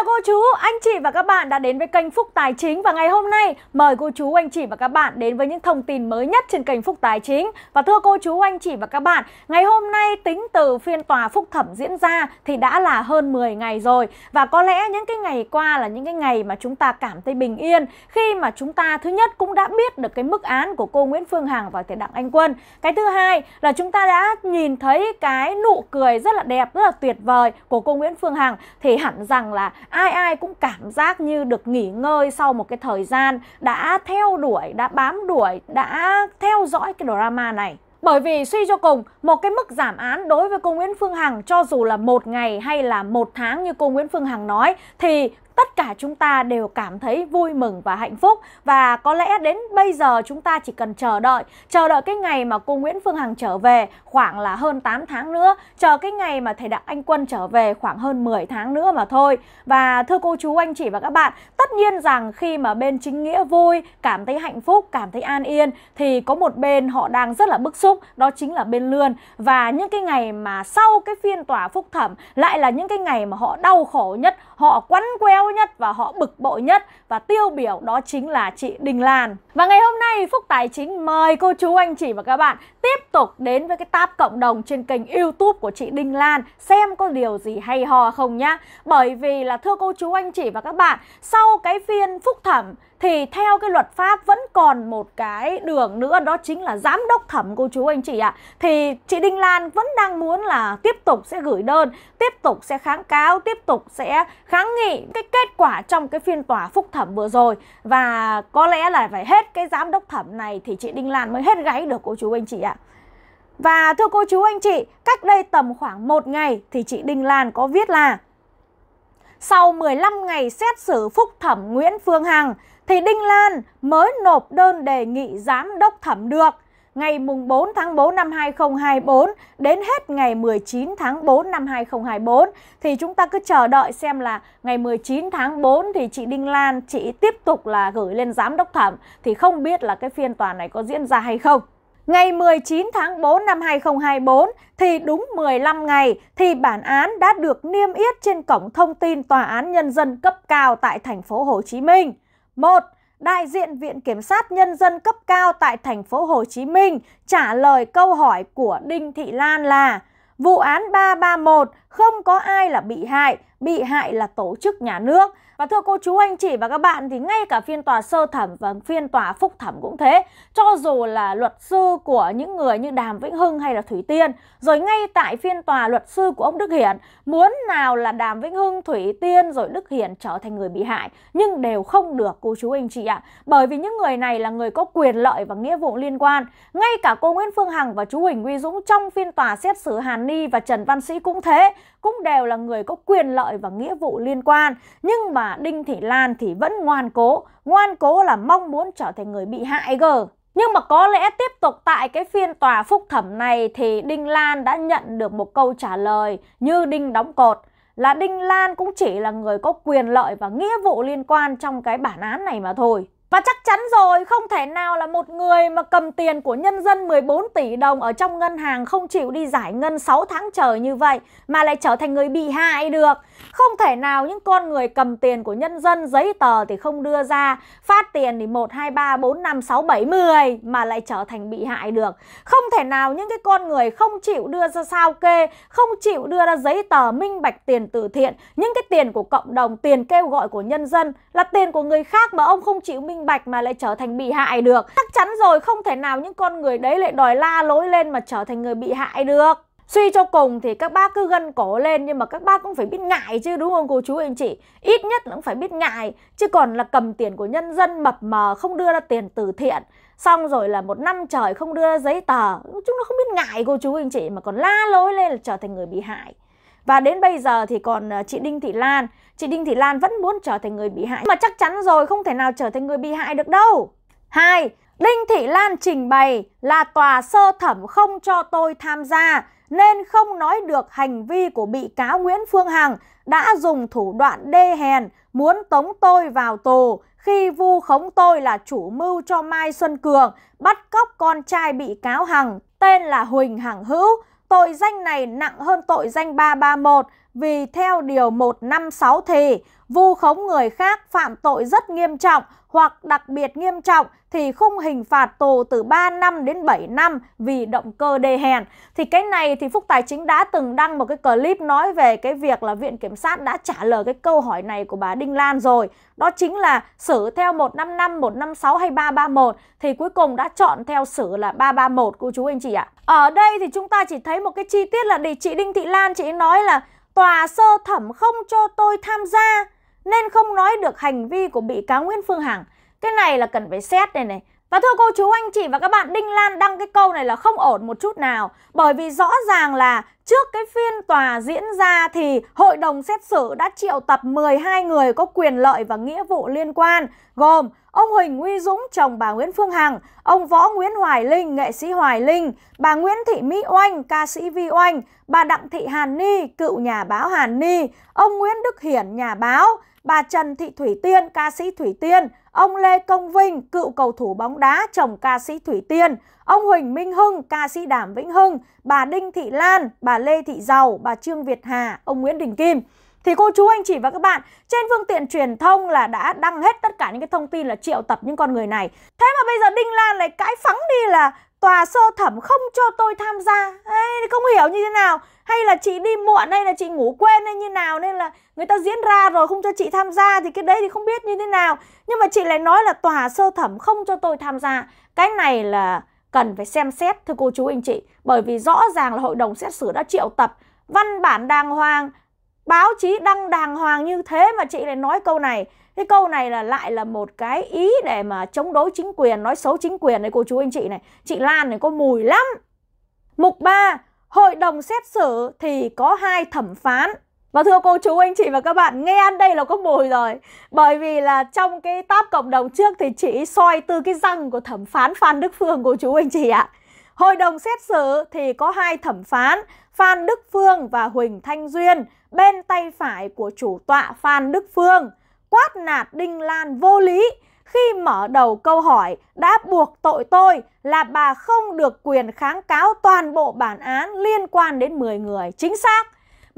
chào cô chú, anh chị và các bạn đã đến với kênh Phúc Tài Chính và ngày hôm nay mời cô chú, anh chị và các bạn đến với những thông tin mới nhất trên kênh Phúc Tài Chính. Và thưa cô chú, anh chị và các bạn, ngày hôm nay tính từ phiên tòa phúc thẩm diễn ra thì đã là hơn 10 ngày rồi và có lẽ những cái ngày qua là những cái ngày mà chúng ta cảm thấy bình yên khi mà chúng ta thứ nhất cũng đã biết được cái mức án của cô Nguyễn Phương Hằng và Tiền Đặng Anh Quân. Cái thứ hai là chúng ta đã nhìn thấy cái nụ cười rất là đẹp, rất là tuyệt vời của cô Nguyễn Phương Hằng thì hẳn rằng là ai ai cũng cảm giác như được nghỉ ngơi sau một cái thời gian đã theo đuổi đã bám đuổi đã theo dõi cái drama này bởi vì suy cho cùng, một cái mức giảm án đối với cô Nguyễn Phương Hằng cho dù là một ngày hay là một tháng như cô Nguyễn Phương Hằng nói thì tất cả chúng ta đều cảm thấy vui mừng và hạnh phúc và có lẽ đến bây giờ chúng ta chỉ cần chờ đợi, chờ đợi cái ngày mà cô Nguyễn Phương Hằng trở về khoảng là hơn 8 tháng nữa, chờ cái ngày mà thầy Đặng Anh Quân trở về khoảng hơn 10 tháng nữa mà thôi. Và thưa cô chú anh chị và các bạn, tất nhiên rằng khi mà bên chính nghĩa vui, cảm thấy hạnh phúc, cảm thấy an yên thì có một bên họ đang rất là bức xúc, đó chính là bên lươn và những cái ngày mà sau cái phiên tòa phúc thẩm lại là những cái ngày mà họ đau khổ nhất, họ quấn queo nhất và họ bực bội nhất và tiêu biểu đó chính là chị Đình Lan. Và ngày hôm nay Phúc Tài Chính mời cô chú anh chị và các bạn tiếp tục đến với cái tab cộng đồng trên kênh YouTube của chị Đình Lan xem có điều gì hay ho không nhá. Bởi vì là thưa cô chú anh chị và các bạn, sau cái phiên phúc thẩm thì theo cái luật pháp vẫn còn một cái đường nữa đó chính là giám đốc thẩm cô chú anh chị ạ. Thì chị Đinh Lan vẫn đang muốn là tiếp tục sẽ gửi đơn, tiếp tục sẽ kháng cáo, tiếp tục sẽ kháng nghị cái kết quả trong cái phiên tòa phúc thẩm vừa rồi và có lẽ là phải hết cái giám đốc thẩm này thì chị Đinh Lan mới hết gáy được cô chú anh chị ạ. Và thưa cô chú anh chị, cách đây tầm khoảng một ngày thì chị Đinh Lan có viết là sau 15 ngày xét xử phúc thẩm Nguyễn Phương Hằng thì Đinh Lan mới nộp đơn đề nghị giám đốc thẩm được ngày 4 tháng 4 năm 2024 đến hết ngày 19 tháng 4 năm 2024 thì chúng ta cứ chờ đợi xem là ngày 19 tháng 4 thì chị Đinh Lan chị tiếp tục là gửi lên giám đốc thẩm thì không biết là cái phiên tòa này có diễn ra hay không. Ngày 19 tháng 4 năm 2024 thì đúng 15 ngày thì bản án đã được niêm yết trên cổng thông tin tòa án nhân dân cấp cao tại thành phố Hồ Chí Minh. 1. Đại diện Viện Kiểm sát Nhân dân cấp cao tại thành phố Hồ Chí Minh trả lời câu hỏi của Đinh Thị Lan là Vụ án 331 không có ai là bị hại, bị hại là tổ chức nhà nước. Và thưa cô chú anh chị và các bạn thì ngay cả phiên tòa sơ thẩm và phiên tòa phúc thẩm cũng thế. Cho dù là luật sư của những người như Đàm Vĩnh Hưng hay là Thủy Tiên, rồi ngay tại phiên tòa luật sư của ông Đức Hiển, muốn nào là Đàm Vĩnh Hưng, Thủy Tiên rồi Đức Hiển trở thành người bị hại, nhưng đều không được cô chú anh chị ạ. Bởi vì những người này là người có quyền lợi và nghĩa vụ liên quan. Ngay cả cô Nguyễn Phương Hằng và chú Huỳnh Uy Dũng trong phiên tòa xét xử Hàn Ni và Trần Văn Sĩ cũng thế cũng đều là người có quyền lợi và nghĩa vụ liên quan. Nhưng mà Đinh Thị Lan thì vẫn ngoan cố, ngoan cố là mong muốn trở thành người bị hại gờ Nhưng mà có lẽ tiếp tục tại cái phiên tòa phúc thẩm này thì Đinh Lan đã nhận được một câu trả lời như Đinh đóng cột là Đinh Lan cũng chỉ là người có quyền lợi và nghĩa vụ liên quan trong cái bản án này mà thôi. Và chắc chắn rồi, không thể nào là một người mà cầm tiền của nhân dân 14 tỷ đồng ở trong ngân hàng không chịu đi giải ngân 6 tháng trời như vậy mà lại trở thành người bị hại được. Không thể nào những con người cầm tiền của nhân dân giấy tờ thì không đưa ra, phát tiền thì 1, 2, 3, 4, 5, 6, 7, 10 mà lại trở thành bị hại được. Không thể nào những cái con người không chịu đưa ra sao kê, không chịu đưa ra giấy tờ minh bạch tiền từ thiện, những cái tiền của cộng đồng, tiền kêu gọi của nhân dân là tiền của người khác mà ông không chịu minh minh bạch mà lại trở thành bị hại được chắc chắn rồi không thể nào những con người đấy lại đòi la lối lên mà trở thành người bị hại được Suy cho cùng thì các bác cứ gân cổ lên nhưng mà các bác cũng phải biết ngại chứ đúng không cô chú anh chị? Ít nhất là cũng phải biết ngại chứ còn là cầm tiền của nhân dân mập mờ không đưa ra tiền từ thiện xong rồi là một năm trời không đưa ra giấy tờ chúng nó không biết ngại cô chú anh chị mà còn la lối lên là trở thành người bị hại. Và đến bây giờ thì còn ờ, chị Đinh Thị Lan Chị Đinh Thị Lan vẫn muốn trở thành người bị hại Mà chắc chắn rồi không thể nào trở thành người bị hại được đâu Hai, Đinh Thị Lan trình bày là tòa sơ thẩm không cho tôi tham gia nên không nói được hành vi của bị cáo Nguyễn Phương Hằng đã dùng thủ đoạn đê hèn muốn tống tôi vào tù khi vu khống tôi là chủ mưu cho Mai Xuân Cường bắt cóc con trai bị cáo Hằng tên là Huỳnh Hằng Hữu Tội danh này nặng hơn tội danh 331 vì theo điều 156 thì vu khống người khác phạm tội rất nghiêm trọng hoặc đặc biệt nghiêm trọng thì khung hình phạt tù từ 3 năm đến 7 năm vì động cơ đê hèn. Thì cái này thì Phúc Tài Chính đã từng đăng một cái clip nói về cái việc là Viện Kiểm sát đã trả lời cái câu hỏi này của bà Đinh Lan rồi. Đó chính là xử theo 155, 156 hay 331 thì cuối cùng đã chọn theo xử là 331 cô chú anh chị ạ. À. Ở đây thì chúng ta chỉ thấy một cái chi tiết là để chị Đinh Thị Lan chị nói là tòa sơ thẩm không cho tôi tham gia nên không nói được hành vi của bị cáo Nguyễn Phương Hằng. Cái này là cần phải xét này này. Và thưa cô chú anh chị và các bạn, Đinh Lan đăng cái câu này là không ổn một chút nào bởi vì rõ ràng là trước cái phiên tòa diễn ra thì hội đồng xét xử đã triệu tập 12 người có quyền lợi và nghĩa vụ liên quan gồm ông Huỳnh Huy Dũng chồng bà Nguyễn Phương Hằng, ông Võ Nguyễn Hoài Linh nghệ sĩ Hoài Linh, bà Nguyễn Thị Mỹ Oanh ca sĩ Vi Oanh, bà Đặng Thị Hàn Ni cựu nhà báo Hàn Ni, ông Nguyễn Đức Hiển nhà báo bà Trần Thị Thủy Tiên, ca sĩ Thủy Tiên, ông Lê Công Vinh, cựu cầu thủ bóng đá, chồng ca sĩ Thủy Tiên, ông Huỳnh Minh Hưng, ca sĩ Đàm Vĩnh Hưng, bà Đinh Thị Lan, bà Lê Thị Giàu, bà Trương Việt Hà, ông Nguyễn Đình Kim thì cô chú anh chị và các bạn trên phương tiện truyền thông là đã đăng hết tất cả những cái thông tin là triệu tập những con người này thế mà bây giờ đinh lan lại cãi phắng đi là tòa sơ thẩm không cho tôi tham gia Ê, không hiểu như thế nào hay là chị đi muộn hay là chị ngủ quên hay như nào nên là người ta diễn ra rồi không cho chị tham gia thì cái đấy thì không biết như thế nào nhưng mà chị lại nói là tòa sơ thẩm không cho tôi tham gia cái này là cần phải xem xét thưa cô chú anh chị bởi vì rõ ràng là hội đồng xét xử đã triệu tập văn bản đàng hoàng báo chí đăng đàng hoàng như thế mà chị lại nói câu này cái câu này là lại là một cái ý để mà chống đối chính quyền nói xấu chính quyền đấy cô chú anh chị này chị Lan này có mùi lắm mục 3 hội đồng xét xử thì có hai thẩm phán và thưa cô chú anh chị và các bạn, nghe ăn đây là có mùi rồi. Bởi vì là trong cái tab cộng đồng trước thì chị soi từ cái răng của thẩm phán Phan Đức Phương của chú anh chị ạ. Hội đồng xét xử thì có hai thẩm phán Phan Đức Phương và Huỳnh Thanh Duyên bên tay phải của chủ tọa Phan Đức Phương quát nạt Đinh Lan vô lý khi mở đầu câu hỏi đã buộc tội tôi là bà không được quyền kháng cáo toàn bộ bản án liên quan đến 10 người. Chính xác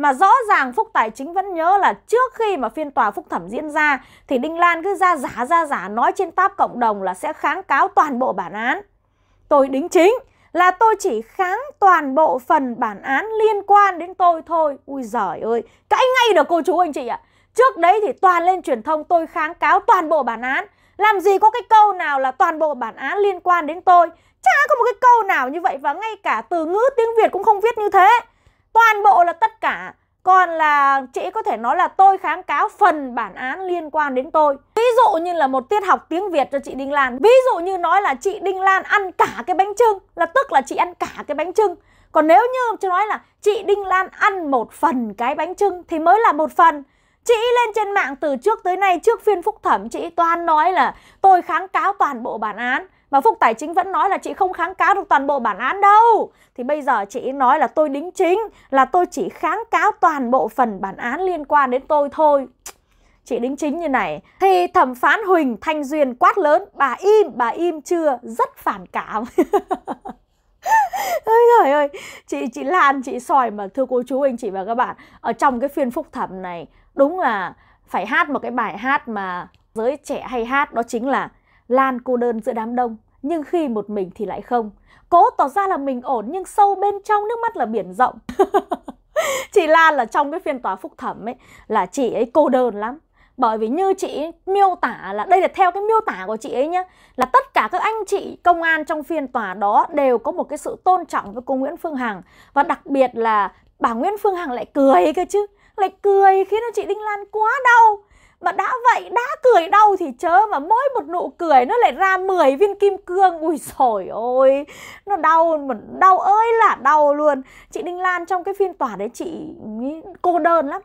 mà rõ ràng Phúc Tài Chính vẫn nhớ là trước khi mà phiên tòa phúc thẩm diễn ra thì Đinh Lan cứ ra giả ra giả nói trên tab cộng đồng là sẽ kháng cáo toàn bộ bản án. Tôi đính chính là tôi chỉ kháng toàn bộ phần bản án liên quan đến tôi thôi. Ui giời ơi, cãi ngay được cô chú anh chị ạ. À. Trước đấy thì toàn lên truyền thông tôi kháng cáo toàn bộ bản án. Làm gì có cái câu nào là toàn bộ bản án liên quan đến tôi. Chả có một cái câu nào như vậy và ngay cả từ ngữ tiếng Việt cũng không viết như thế toàn bộ là tất cả còn là chị có thể nói là tôi kháng cáo phần bản án liên quan đến tôi ví dụ như là một tiết học tiếng việt cho chị đinh lan ví dụ như nói là chị đinh lan ăn cả cái bánh trưng là tức là chị ăn cả cái bánh trưng còn nếu như chị nói là chị đinh lan ăn một phần cái bánh trưng thì mới là một phần Chị lên trên mạng từ trước tới nay trước phiên phúc thẩm chị toàn nói là tôi kháng cáo toàn bộ bản án mà Phúc Tài chính vẫn nói là chị không kháng cáo được toàn bộ bản án đâu. Thì bây giờ chị nói là tôi đính chính, là tôi chỉ kháng cáo toàn bộ phần bản án liên quan đến tôi thôi. Chị đính chính như này Thì thẩm phán Huỳnh Thanh Duyên quát lớn Bà im, bà im chưa Rất phản cảm Ôi trời ơi Chị chị Lan, chị sòi mà thưa cô chú anh chị và các bạn Ở trong cái phiên phúc thẩm này Đúng là phải hát một cái bài hát mà giới trẻ hay hát đó chính là Lan cô đơn giữa đám đông, nhưng khi một mình thì lại không. Cố tỏ ra là mình ổn nhưng sâu bên trong nước mắt là biển rộng. chị Lan là trong cái phiên tòa phúc thẩm ấy là chị ấy cô đơn lắm. Bởi vì như chị miêu tả là đây là theo cái miêu tả của chị ấy nhá, là tất cả các anh chị công an trong phiên tòa đó đều có một cái sự tôn trọng với cô Nguyễn Phương Hằng và đặc biệt là bà Nguyễn Phương Hằng lại cười cơ chứ lại cười khiến cho chị Đinh Lan quá đau mà đã vậy đã cười đâu thì chớ mà mỗi một nụ cười nó lại ra 10 viên kim cương ui sồi ôi nó đau mà đau ơi là đau luôn chị đinh lan trong cái phiên tòa đấy chị cô đơn lắm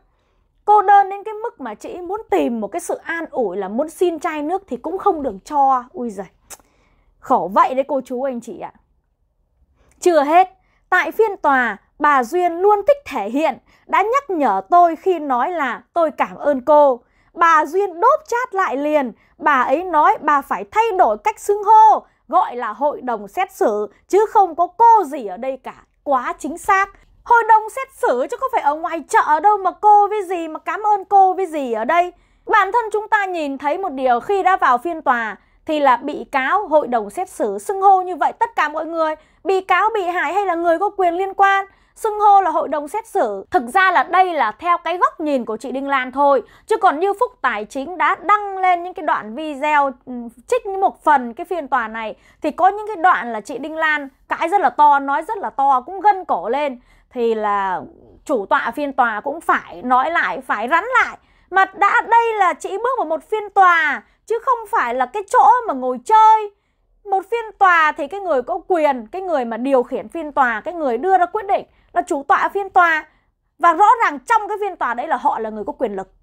cô đơn đến cái mức mà chị muốn tìm một cái sự an ủi là muốn xin chai nước thì cũng không được cho ui giời khổ vậy đấy cô chú anh chị ạ à. chưa hết tại phiên tòa bà duyên luôn thích thể hiện đã nhắc nhở tôi khi nói là tôi cảm ơn cô bà Duyên đốp chat lại liền. Bà ấy nói bà phải thay đổi cách xưng hô, gọi là hội đồng xét xử, chứ không có cô gì ở đây cả. Quá chính xác. Hội đồng xét xử chứ có phải ở ngoài chợ đâu mà cô với gì mà cảm ơn cô với gì ở đây. Bản thân chúng ta nhìn thấy một điều khi đã vào phiên tòa thì là bị cáo hội đồng xét xử xưng hô như vậy tất cả mọi người, bị cáo bị hại hay là người có quyền liên quan xưng hô là hội đồng xét xử. Thực ra là đây là theo cái góc nhìn của chị Đinh Lan thôi. Chứ còn như Phúc Tài Chính đã đăng lên những cái đoạn video ừ, trích một phần cái phiên tòa này thì có những cái đoạn là chị Đinh Lan cãi rất là to, nói rất là to, cũng gân cổ lên. Thì là chủ tọa phiên tòa cũng phải nói lại, phải rắn lại. Mà đã đây là chị bước vào một phiên tòa chứ không phải là cái chỗ mà ngồi chơi một phiên tòa thì cái người có quyền cái người mà điều khiển phiên tòa cái người đưa ra quyết định là chủ tọa phiên tòa và rõ ràng trong cái phiên tòa đấy là họ là người có quyền lực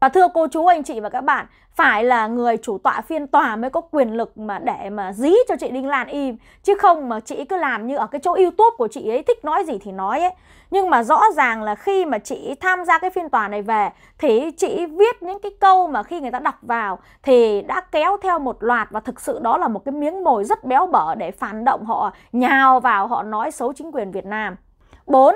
và thưa cô chú anh chị và các bạn phải là người chủ tọa phiên tòa mới có quyền lực mà để mà dí cho chị Đinh Lan im chứ không mà chị cứ làm như ở cái chỗ YouTube của chị ấy thích nói gì thì nói ấy nhưng mà rõ ràng là khi mà chị tham gia cái phiên tòa này về thì chị viết những cái câu mà khi người ta đọc vào thì đã kéo theo một loạt và thực sự đó là một cái miếng mồi rất béo bở để phản động họ nhào vào họ nói xấu chính quyền Việt Nam 4.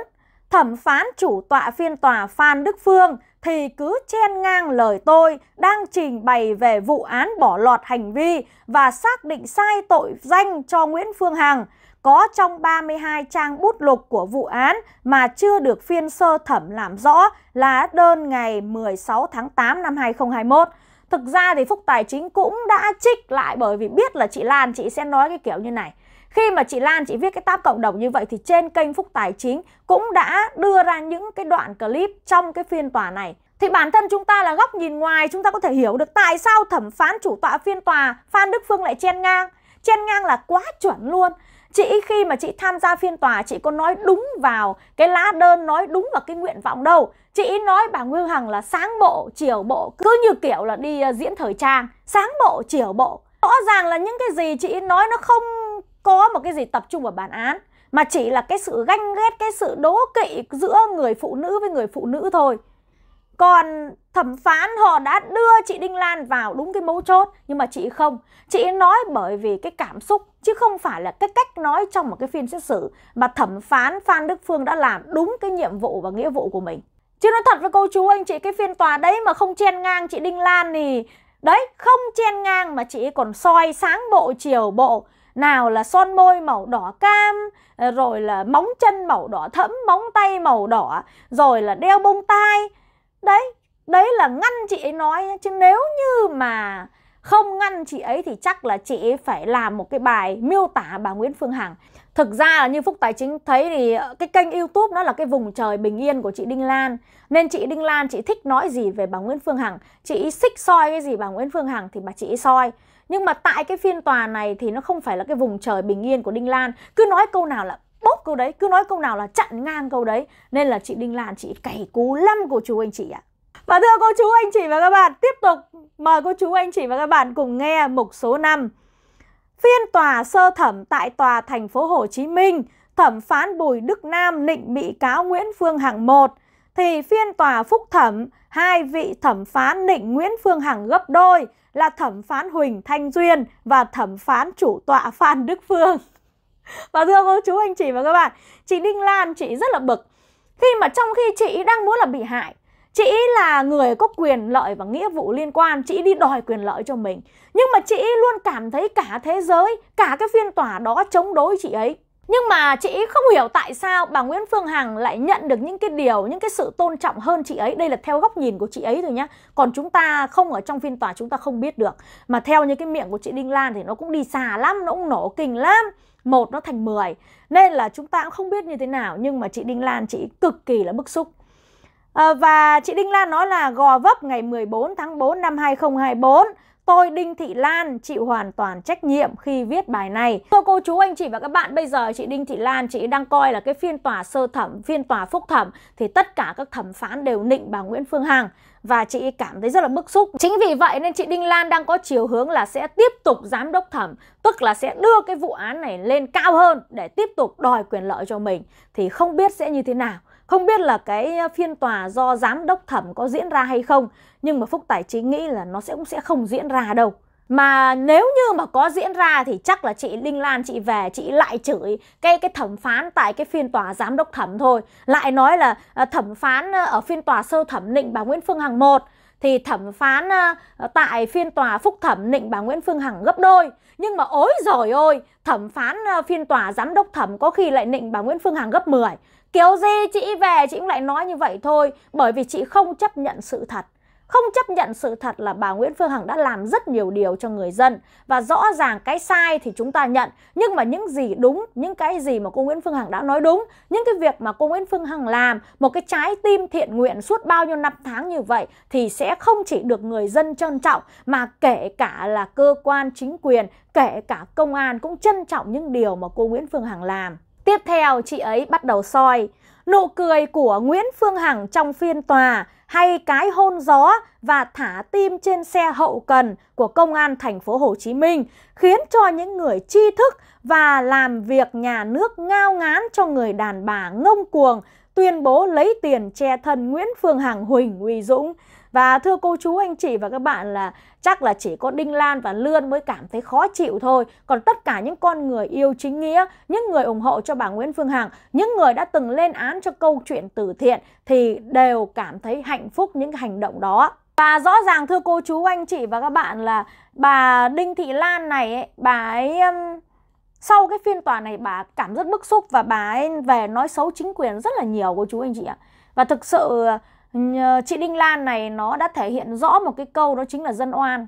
Thẩm phán chủ tọa phiên tòa Phan Đức Phương thì cứ chen ngang lời tôi đang trình bày về vụ án bỏ lọt hành vi và xác định sai tội danh cho Nguyễn Phương Hằng có trong 32 trang bút lục của vụ án mà chưa được phiên sơ thẩm làm rõ là đơn ngày 16 tháng 8 năm 2021. Thực ra thì Phúc Tài Chính cũng đã trích lại bởi vì biết là chị Lan chị sẽ nói cái kiểu như này. Khi mà chị Lan chị viết cái tab cộng đồng như vậy thì trên kênh Phúc Tài Chính cũng đã đưa ra những cái đoạn clip trong cái phiên tòa này thì bản thân chúng ta là góc nhìn ngoài chúng ta có thể hiểu được tại sao thẩm phán chủ tọa phiên tòa Phan Đức Phương lại chen ngang. Chen ngang là quá chuẩn luôn. Chị khi mà chị tham gia phiên tòa chị có nói đúng vào cái lá đơn nói đúng vào cái nguyện vọng đâu. Chị nói bà Nguyên Hằng là sáng bộ, chiều bộ cứ như kiểu là đi ờ, diễn thời trang, sáng bộ, chiều bộ. Rõ ràng là những cái gì chị nói nó không có một cái gì tập trung vào bản án mà chỉ là cái sự ganh ghét cái sự đố kỵ giữa người phụ nữ với người phụ nữ thôi còn thẩm phán họ đã đưa chị Đinh Lan vào đúng cái mấu chốt nhưng mà chị không chị nói bởi vì cái cảm xúc chứ không phải là cái cách nói trong một cái phiên xét xử mà thẩm phán Phan Đức Phương đã làm đúng cái nhiệm vụ và nghĩa vụ của mình chứ nói thật với cô chú anh chị cái phiên tòa đấy mà không chen ngang chị Đinh Lan thì đấy không chen ngang mà chị còn soi sáng bộ chiều bộ nào là son môi màu đỏ cam ờ, rồi là móng chân màu đỏ thẫm móng tay màu đỏ rồi là đeo bông tai đấy đấy là ngăn chị ấy nói chứ nếu như mà không ngăn chị ấy thì chắc là chị ấy phải làm một cái bài miêu tả bà Nguyễn Phương Hằng. Thực ra là như Phúc Tài Chính thấy thì ờ, cái kênh YouTube nó là cái vùng trời bình yên của chị Đinh Lan. Nên chị Đinh Lan chị thích nói gì về bà Nguyễn Phương Hằng, chị ấy xích soi cái gì bà Nguyễn Phương Hằng thì bà chị ấy soi nhưng mà tại cái phiên tòa này thì nó không phải là cái vùng trời bình yên của Đinh Lan cứ nói câu nào là bốc câu đấy cứ nói câu nào là chặn ngang câu đấy nên là chị Đinh Lan chị cày cú lắm của chú anh chị ạ Và thưa cô chú anh chị và các bạn tiếp tục mời cô chú anh chị và các bạn cùng nghe mục số 5 Phiên tòa sơ thẩm tại tòa thành phố Hồ Chí Minh thẩm phán Bùi Đức Nam nịnh bị cáo Nguyễn Phương Hằng 1 thì phiên tòa phúc thẩm hai vị thẩm phán nịnh Nguyễn Phương Hằng gấp đôi là thẩm phán Huỳnh Thanh Duyên và thẩm phán chủ tọa Phan Đức Phương. Và thưa cô chú anh chị và các bạn, chị Đinh Lan chị rất là bực khi mà trong khi chị đang muốn là bị hại Chị là người có quyền lợi và nghĩa vụ liên quan, chị đi đòi quyền lợi cho mình. Nhưng mà chị luôn cảm thấy cả thế giới, cả cái phiên tòa đó chống đối chị ấy. Nhưng mà chị không hiểu tại sao bà Nguyễn Phương Hằng lại nhận được những cái điều, những cái sự tôn trọng hơn chị ấy. Đây là theo góc nhìn của chị ấy rồi nhá. Còn chúng ta không ở trong phiên tòa chúng ta không biết được. Mà theo những cái miệng của chị Đinh Lan thì nó cũng đi xà lắm, nó cũng nổ kinh lắm. Một nó thành mười Nên là chúng ta cũng không biết như thế nào. Nhưng mà chị Đinh Lan chị cực kỳ là bức xúc. À, và chị Đinh Lan nói là gò vấp ngày 14 tháng 4 năm 2024 Tôi Đinh Thị Lan chịu hoàn toàn trách nhiệm khi viết bài này. Thưa cô chú anh chị và các bạn, bây giờ chị Đinh Thị Lan chị đang coi là cái phiên tòa sơ thẩm, phiên tòa phúc thẩm thì tất cả các thẩm phán đều nịnh bà Nguyễn Phương Hằng và chị cảm thấy rất là bức xúc. Chính vì vậy nên chị Đinh Lan đang có chiều hướng là sẽ tiếp tục giám đốc thẩm, tức là sẽ đưa cái vụ án này lên cao hơn để tiếp tục đòi quyền lợi cho mình thì không biết sẽ như thế nào. Không biết là cái phiên tòa do giám đốc thẩm có diễn ra hay không, nhưng mà Phúc Tài chính nghĩ là nó sẽ cũng sẽ không diễn ra đâu. Mà nếu như mà có diễn ra thì chắc là chị Linh Lan chị về chị lại chửi cái cái thẩm phán tại cái phiên tòa giám đốc thẩm thôi. Lại nói là à, thẩm phán à, ở phiên tòa sơ thẩm định bà Nguyễn Phương Hằng một thì thẩm phán à, tại phiên tòa phúc thẩm định bà Nguyễn Phương Hằng gấp đôi. Nhưng mà ối rồi ôi, thẩm phán phiên tòa giám đốc thẩm có khi lại định bà Nguyễn Phương Hằng gấp 10. Kiểu gì chị về chị cũng lại nói như vậy thôi Bởi vì chị không chấp nhận sự thật không chấp nhận sự thật là bà Nguyễn Phương Hằng đã làm rất nhiều điều cho người dân và rõ ràng cái sai thì chúng ta nhận nhưng mà những gì đúng những cái gì mà cô Nguyễn Phương Hằng đã nói đúng những cái việc mà cô Nguyễn Phương Hằng làm một cái trái tim thiện nguyện suốt bao nhiêu năm tháng như vậy thì sẽ không chỉ được người dân trân trọng mà kể cả là cơ quan chính quyền kể cả công an cũng trân trọng những điều mà cô Nguyễn Phương Hằng làm Tiếp theo, chị ấy bắt đầu soi nụ cười của Nguyễn Phương Hằng trong phiên tòa hay cái hôn gió và thả tim trên xe hậu cần của công an thành phố Hồ Chí Minh khiến cho những người tri thức và làm việc nhà nước ngao ngán cho người đàn bà ngông cuồng tuyên bố lấy tiền che thân Nguyễn Phương Hằng Huỳnh Uy Dũng và thưa cô chú anh chị và các bạn là chắc là chỉ có Đinh Lan và Lươn mới cảm thấy khó chịu thôi. Còn tất cả những con người yêu chính nghĩa, những người ủng hộ cho bà Nguyễn Phương Hằng, những người đã từng lên án cho câu chuyện từ thiện thì đều cảm thấy hạnh phúc những hành động đó. Và rõ ràng thưa cô chú anh chị và các bạn là bà Đinh Thị Lan này ấy, bà ấy um, sau cái phiên tòa này bà cảm rất bức xúc và bà ấy về nói xấu chính quyền rất là nhiều cô chú anh chị ạ. Và thực sự chị Đinh Lan này nó đã thể hiện rõ một cái câu đó chính là dân oan.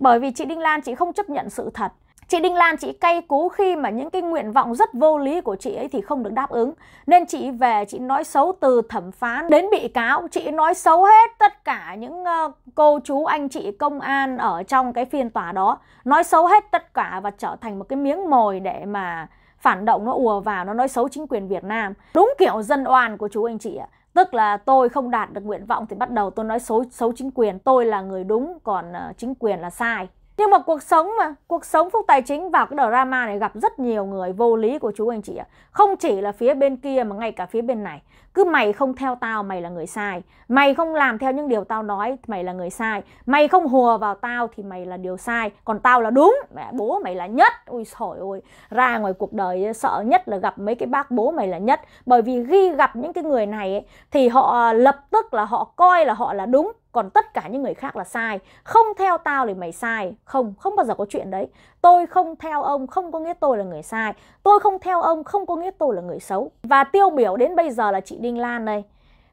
Bởi vì chị Đinh Lan chị không chấp nhận sự thật. Chị Đinh Lan chị cay cú khi mà những cái nguyện vọng rất vô lý của chị ấy thì không được đáp ứng. Nên chị về chị nói xấu từ thẩm phán đến bị cáo, chị nói xấu hết tất cả những ờ, cô chú anh chị công an ở trong cái phiên tòa đó. Nói xấu hết tất cả và trở thành một cái miếng mồi để mà phản động nó ùa vào nó nói xấu chính quyền Việt Nam. Đúng kiểu dân oan của chú anh chị ạ tức là tôi không đạt được nguyện vọng thì bắt đầu tôi nói xấu xấu chính quyền tôi là người đúng còn ờ, chính quyền là sai nhưng mà cuộc sống mà cuộc sống phúc tài chính vào cái drama này gặp rất nhiều người vô lý của chú anh chị ạ không chỉ là phía bên kia mà ngay cả phía bên này cứ mày không theo tao mày là người sai mày không làm theo những điều tao nói mày là người sai mày không hùa vào tao thì mày là điều sai còn tao là đúng mẹ bố mày là nhất ui sổi ôi ra ngoài cuộc đời sợ nhất là gặp mấy cái bác bố mày là nhất bởi vì khi gặp những cái người này ấy, thì họ lập tức là họ coi là họ là đúng còn tất cả những người khác là sai không theo tao thì mày sai không không bao giờ có chuyện đấy tôi không theo ông không có nghĩa tôi là người sai tôi không theo ông không có nghĩa tôi là người xấu và tiêu biểu đến bây giờ là chị đinh lan đây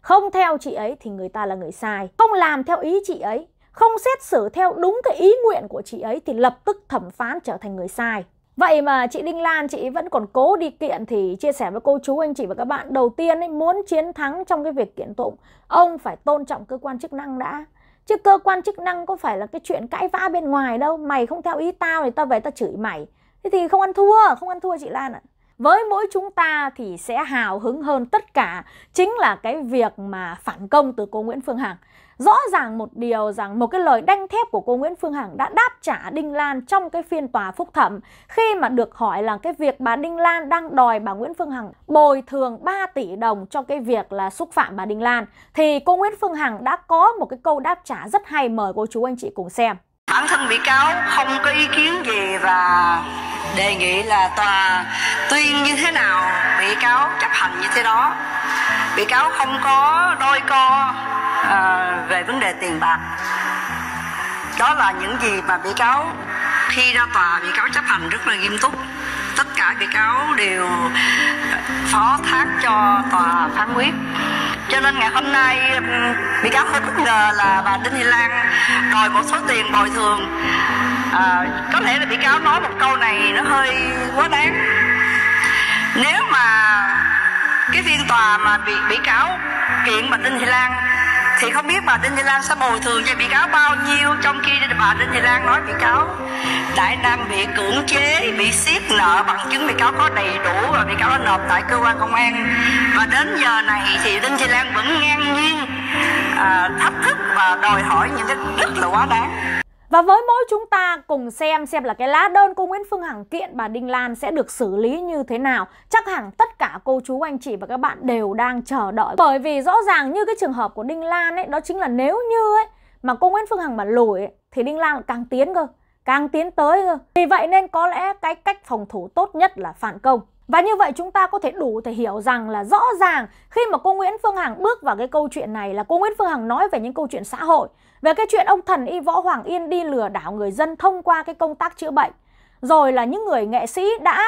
không theo chị ấy thì người ta là người sai không làm theo ý chị ấy không xét xử theo đúng cái ý nguyện của chị ấy thì lập tức thẩm phán trở thành người sai Vậy mà chị Đinh Lan chị vẫn còn cố đi kiện thì chia sẻ với cô chú anh chị và các bạn đầu tiên ấy, muốn chiến thắng trong cái việc kiện tụng ông phải tôn trọng cơ quan chức năng đã chứ cơ quan chức năng có phải là cái chuyện cãi vã bên ngoài đâu mày không theo ý tao thì tao về tao chửi mày thế thì không ăn thua không ăn thua chị Lan ạ à. với mỗi chúng ta thì sẽ hào hứng hơn tất cả chính là cái việc mà phản công từ cô Nguyễn Phương Hằng Rõ ràng một điều rằng một cái lời đanh thép của cô Nguyễn Phương Hằng đã đáp trả Đinh Lan trong cái phiên tòa phúc thẩm khi mà được hỏi là cái việc bà Đinh Lan đang đòi bà Nguyễn Phương Hằng bồi thường 3 tỷ đồng cho cái việc là xúc phạm bà Đinh Lan thì cô Nguyễn Phương Hằng đã có một cái câu đáp trả rất hay mời cô chú anh chị cùng xem. Bản thân bị cáo không có ý kiến gì và đề nghị là tòa tuyên như thế nào bị cáo chấp hành như thế đó bị cáo không có đôi co Ờ, về vấn đề tiền bạc đó là những gì mà bị cáo khi ra tòa bị cáo chấp hành rất là nghiêm túc tất cả bị cáo đều phó thác cho tòa phán quyết cho nên ngày hôm nay ừ, bị cáo hơi bất ngờ là bà Đinh Thị Lan đòi một số tiền bồi thường à, có thể là bị cáo nói một câu này nó hơi quá đáng nếu mà cái phiên tòa mà bị bị cáo kiện bà Đinh Thị Lan thì không biết bà Đinh Thị Lan sẽ bồi thường cho bị cáo bao nhiêu trong khi bà Đinh Thị Lan nói bị cáo Đại Nam bị cưỡng chế bị siết nợ bằng chứng bị cáo có đầy đủ và bị cáo đã nộp tại cơ quan công an và đến giờ này thì Đinh Thị Lan vẫn ngang nhiên à, thách thức và đòi hỏi những cái rất là quá đáng và với mỗi chúng ta cùng xem xem là cái lá đơn cô Nguyễn Phương Hằng kiện bà Đinh Lan sẽ được xử lý như thế nào. Chắc hẳn tất cả cô chú anh chị và các bạn đều đang chờ đợi. Bởi vì rõ ràng như cái trường hợp của Đinh Lan ấy, đó chính là nếu như ấy mà cô Nguyễn Phương Hằng mà lùi ấy, thì Đinh Lan càng tiến cơ, càng tiến tới cơ. Vì vậy nên có lẽ cái cách phòng thủ tốt nhất là phản công. Và như vậy chúng ta có thể đủ thể hiểu rằng là rõ ràng khi mà cô Nguyễn Phương Hằng bước vào cái câu chuyện này là cô Nguyễn Phương Hằng nói về những câu chuyện xã hội về cái chuyện ông thần y Võ Hoàng Yên đi lừa đảo người dân thông qua cái công tác chữa bệnh rồi là những người nghệ sĩ đã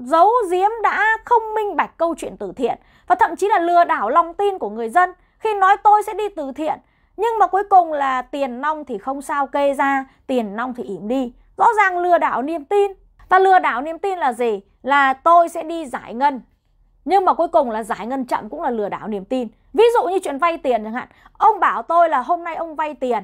giấu giếm đã không minh bạch câu chuyện từ thiện và thậm chí là lừa đảo lòng tin của người dân khi nói tôi sẽ đi từ thiện nhưng mà cuối cùng là tiền nong thì không sao kê ra tiền nong thì ỉm đi rõ ràng lừa đảo niềm tin và lừa đảo niềm tin là gì là tôi sẽ đi giải ngân nhưng mà cuối cùng là giải ngân chậm cũng là lừa đảo niềm tin Ví dụ như chuyện vay tiền chẳng hạn, ông bảo tôi là hôm nay ông vay tiền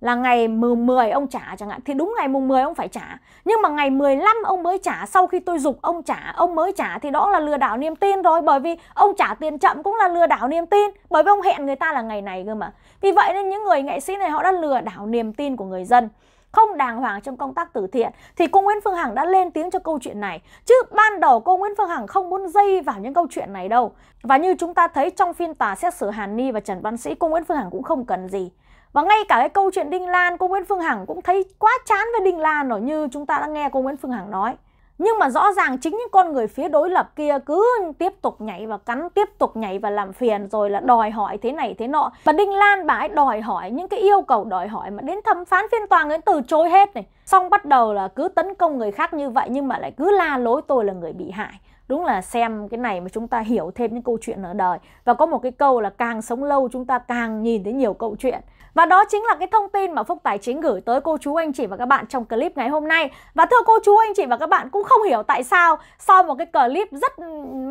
là ngày mùng 10 ông trả chẳng hạn thì đúng ngày mùng 10 ông phải trả. Nhưng mà ngày 15 ông mới trả sau khi tôi dục ông trả, ông mới trả thì đó là lừa đảo niềm tin rồi bởi vì ông trả tiền chậm cũng là lừa đảo niềm tin bởi vì ông hẹn người ta là ngày này cơ mà. Vì vậy nên những người nghệ sĩ này họ đã lừa đảo niềm tin của người dân không đàng hoàng trong công tác từ thiện thì cô Nguyễn Phương Hằng đã lên tiếng cho câu chuyện này. Chứ ban đầu cô Nguyễn Phương Hằng không muốn dây vào những câu chuyện này đâu. Và như chúng ta thấy trong phiên tòa xét xử Hàn Ni và Trần Văn Sĩ, cô Nguyễn Phương Hằng cũng không cần gì. Và ngay cả cái câu chuyện Đinh Lan, cô Nguyễn Phương Hằng cũng thấy quá chán với Đinh Lan rồi như chúng ta đã nghe cô Nguyễn Phương Hằng nói nhưng mà rõ ràng chính những con người phía đối lập kia cứ tiếp tục nhảy và cắn, tiếp tục nhảy và làm phiền rồi là đòi hỏi thế này thế nọ. Và Đinh Lan bà ấy đòi hỏi những cái yêu cầu đòi hỏi mà đến thẩm phán phiên tòa người từ chối hết này. Xong bắt đầu là cứ tấn công người khác như vậy nhưng mà lại cứ la lối tôi là người bị hại đúng là xem cái này mà chúng ta hiểu thêm những câu chuyện ở đời và có một cái câu là càng sống lâu chúng ta càng nhìn thấy nhiều câu chuyện và đó chính là cái thông tin mà Phúc Tài Chính gửi tới cô chú anh chị và các bạn trong clip ngày hôm nay Và thưa cô chú anh chị và các bạn cũng không hiểu tại sao Sau một cái clip rất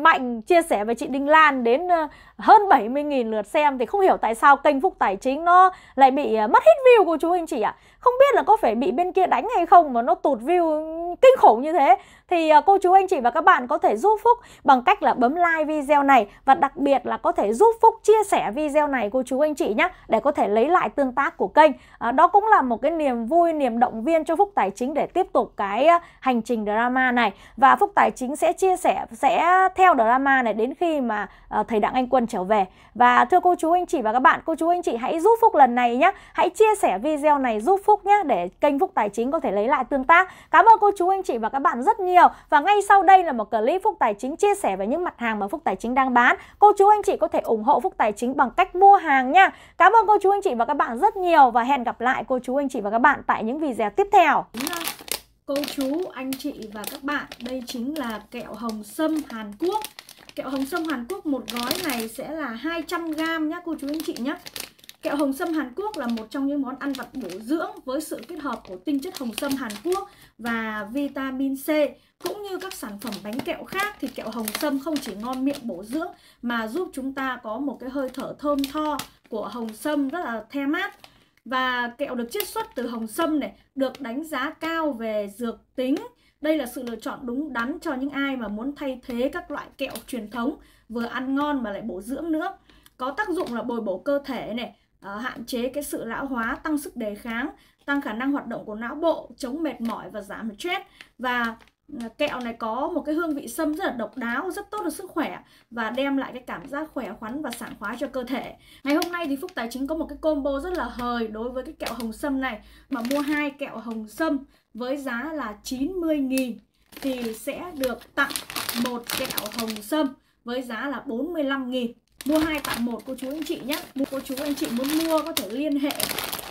mạnh chia sẻ với chị Đinh Lan đến ờ, hơn 70.000 lượt xem thì không hiểu tại sao kênh Phúc Tài Chính nó lại bị à, mất hết view của chú anh chị ạ. À. Không biết là có phải bị bên kia đánh hay không mà nó tụt view kinh khủng như thế. Thì à, cô chú anh chị và các bạn có thể giúp Phúc bằng cách là bấm like video này và đặc biệt là có thể giúp Phúc chia sẻ video này cô chú anh chị nhé để có thể lấy lại tương tác của kênh. À, đó cũng là một cái niềm vui, niềm động viên cho Phúc Tài Chính để tiếp tục cái à, hành trình drama này và Phúc Tài Chính sẽ chia sẻ sẽ theo drama này đến khi mà thầy Đặng Anh Quân trở về. Và thưa cô chú anh chị và các bạn, cô chú anh chị hãy giúp Phúc lần này nhé. Hãy chia sẻ video này giúp Phúc nhé để kênh Phúc Tài Chính có thể lấy lại tương tác. Cảm ơn cô chú anh chị và các bạn rất nhiều. Và ngay sau đây là một clip Phúc Tài Chính chia sẻ về những mặt hàng mà Phúc Tài Chính đang bán. Cô chú anh chị có thể ủng hộ Phúc Tài Chính bằng cách mua hàng nha. Cảm ơn cô chú anh chị và các bạn rất nhiều và hẹn gặp lại cô chú anh chị và các bạn tại những video tiếp theo. Cô chú, anh chị và các bạn, đây chính là kẹo hồng sâm Hàn Quốc Kẹo hồng sâm Hàn Quốc một gói này sẽ là 200g nhá cô chú anh chị nhé Kẹo hồng sâm Hàn Quốc là một trong những món ăn vặt bổ dưỡng với sự kết hợp của tinh chất hồng sâm Hàn Quốc và vitamin C. Cũng như các sản phẩm bánh kẹo khác thì kẹo hồng sâm không chỉ ngon miệng bổ dưỡng mà giúp chúng ta có một cái hơi thở thơm tho của hồng sâm rất là the mát. Và kẹo được chiết xuất từ hồng sâm này được đánh giá cao về dược tính, đây là sự lựa chọn đúng đắn cho những ai mà muốn thay thế các loại kẹo truyền thống vừa ăn ngon mà lại bổ dưỡng nữa. Có tác dụng là bồi bổ cơ thể này, à, hạn chế cái sự lão hóa, tăng sức đề kháng, tăng khả năng hoạt động của não bộ, chống mệt mỏi và giảm stress và à, kẹo này có một cái hương vị sâm rất là độc đáo, rất tốt cho sức khỏe và đem lại cái cảm giác khỏe khoắn và sảng khoái cho cơ thể. Ngày hôm nay thì Phúc Tài Chính có một cái combo rất là hời đối với cái kẹo hồng sâm này mà mua hai kẹo hồng sâm với giá là 90.000 thì sẽ được tặng một kẹo hồng sâm với giá là 45.000 mua hai tặng một cô chú anh chị nhé mua cô chú anh chị muốn mua có thể liên hệ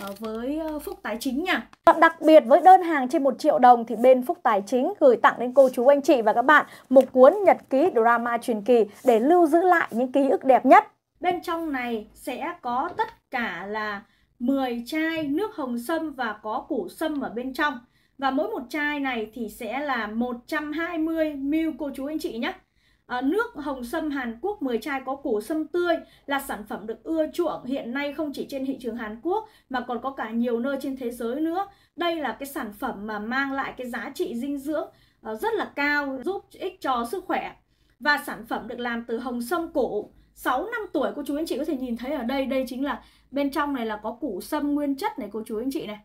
ờ, với ờ, Phúc Tài Chính nha. Đặc biệt với đơn hàng trên 1 triệu đồng thì bên Phúc Tài Chính gửi tặng đến cô chú anh chị và các bạn một cuốn nhật ký drama truyền kỳ để lưu giữ lại những ký ức đẹp nhất. Bên trong này sẽ có tất cả là 10 chai nước hồng sâm và có củ sâm ở bên trong. Và mỗi một chai này thì sẽ là 120 ml cô chú anh chị nhé. À, nước hồng sâm Hàn Quốc 10 chai có củ sâm tươi là sản phẩm được ưa chuộng hiện nay không chỉ trên thị trường Hàn Quốc mà còn có cả nhiều nơi trên thế giới nữa. Đây là cái sản phẩm mà mang lại cái giá trị dinh dưỡng ờ, rất là cao, giúp ích cho sức khỏe. Và sản phẩm được làm từ hồng sâm cổ 6 năm tuổi cô chú anh chị có thể nhìn thấy ở đây Đây chính là bên trong này là có củ sâm nguyên chất này cô chú anh chị này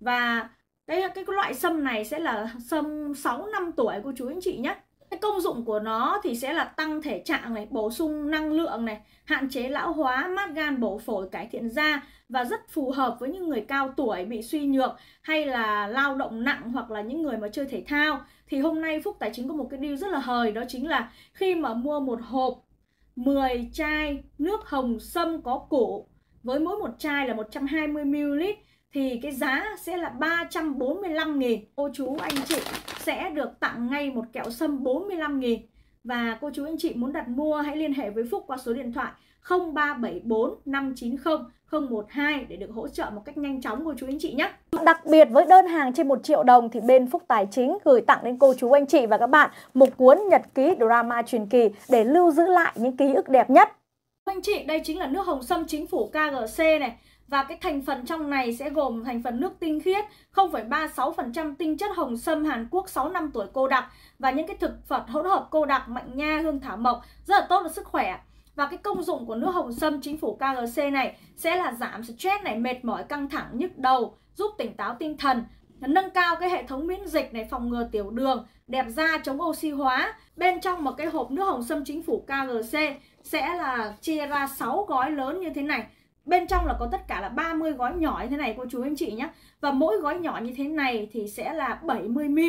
Và cái cái loại sâm này sẽ là sâm 6 năm tuổi của chú anh chị nhé cái công dụng của nó thì sẽ là tăng thể trạng này bổ sung năng lượng này hạn chế lão hóa mát gan bổ phổi cải thiện da và rất phù hợp với những người cao tuổi bị suy nhược hay là lao động nặng hoặc là những người mà chơi thể thao thì hôm nay Phúc Tài chính có một cái deal rất là hời đó chính là khi mà mua một hộp 10 chai nước hồng sâm có củ với mỗi một chai là 120ml thì cái giá sẽ là 345 nghìn. Cô chú anh chị sẽ được tặng ngay một kẹo sâm 45 nghìn Và cô chú anh chị muốn đặt mua hãy liên hệ với Phúc qua số điện thoại 0374 590 012 để được hỗ trợ một cách nhanh chóng cô chú anh chị nhé. Đặc biệt với đơn hàng trên 1 triệu đồng thì bên Phúc Tài Chính gửi tặng đến cô chú anh chị và các bạn một cuốn nhật ký drama truyền kỳ để lưu giữ lại những ký ức đẹp nhất. Anh chị, đây chính là nước hồng sâm chính phủ KGC này và cái thành phần trong này sẽ gồm thành phần nước tinh khiết 0,36% tinh chất hồng sâm Hàn Quốc 6 năm tuổi cô đặc và những cái thực vật hỗn hợp cô đặc mạnh nha hương thảo mộc rất là tốt cho sức khỏe và cái công dụng của nước hồng sâm chính phủ KGC này sẽ là giảm stress này mệt mỏi căng thẳng nhức đầu giúp tỉnh táo tinh thần nâng cao cái hệ thống miễn dịch này phòng ngừa tiểu đường đẹp da chống oxy hóa bên trong một cái hộp nước hồng sâm chính phủ KGC sẽ là chia ra 6 gói lớn như thế này bên trong là có tất cả là 30 gói nhỏ như thế này cô chú anh chị nhé và mỗi gói nhỏ như thế này thì sẽ là 70 ml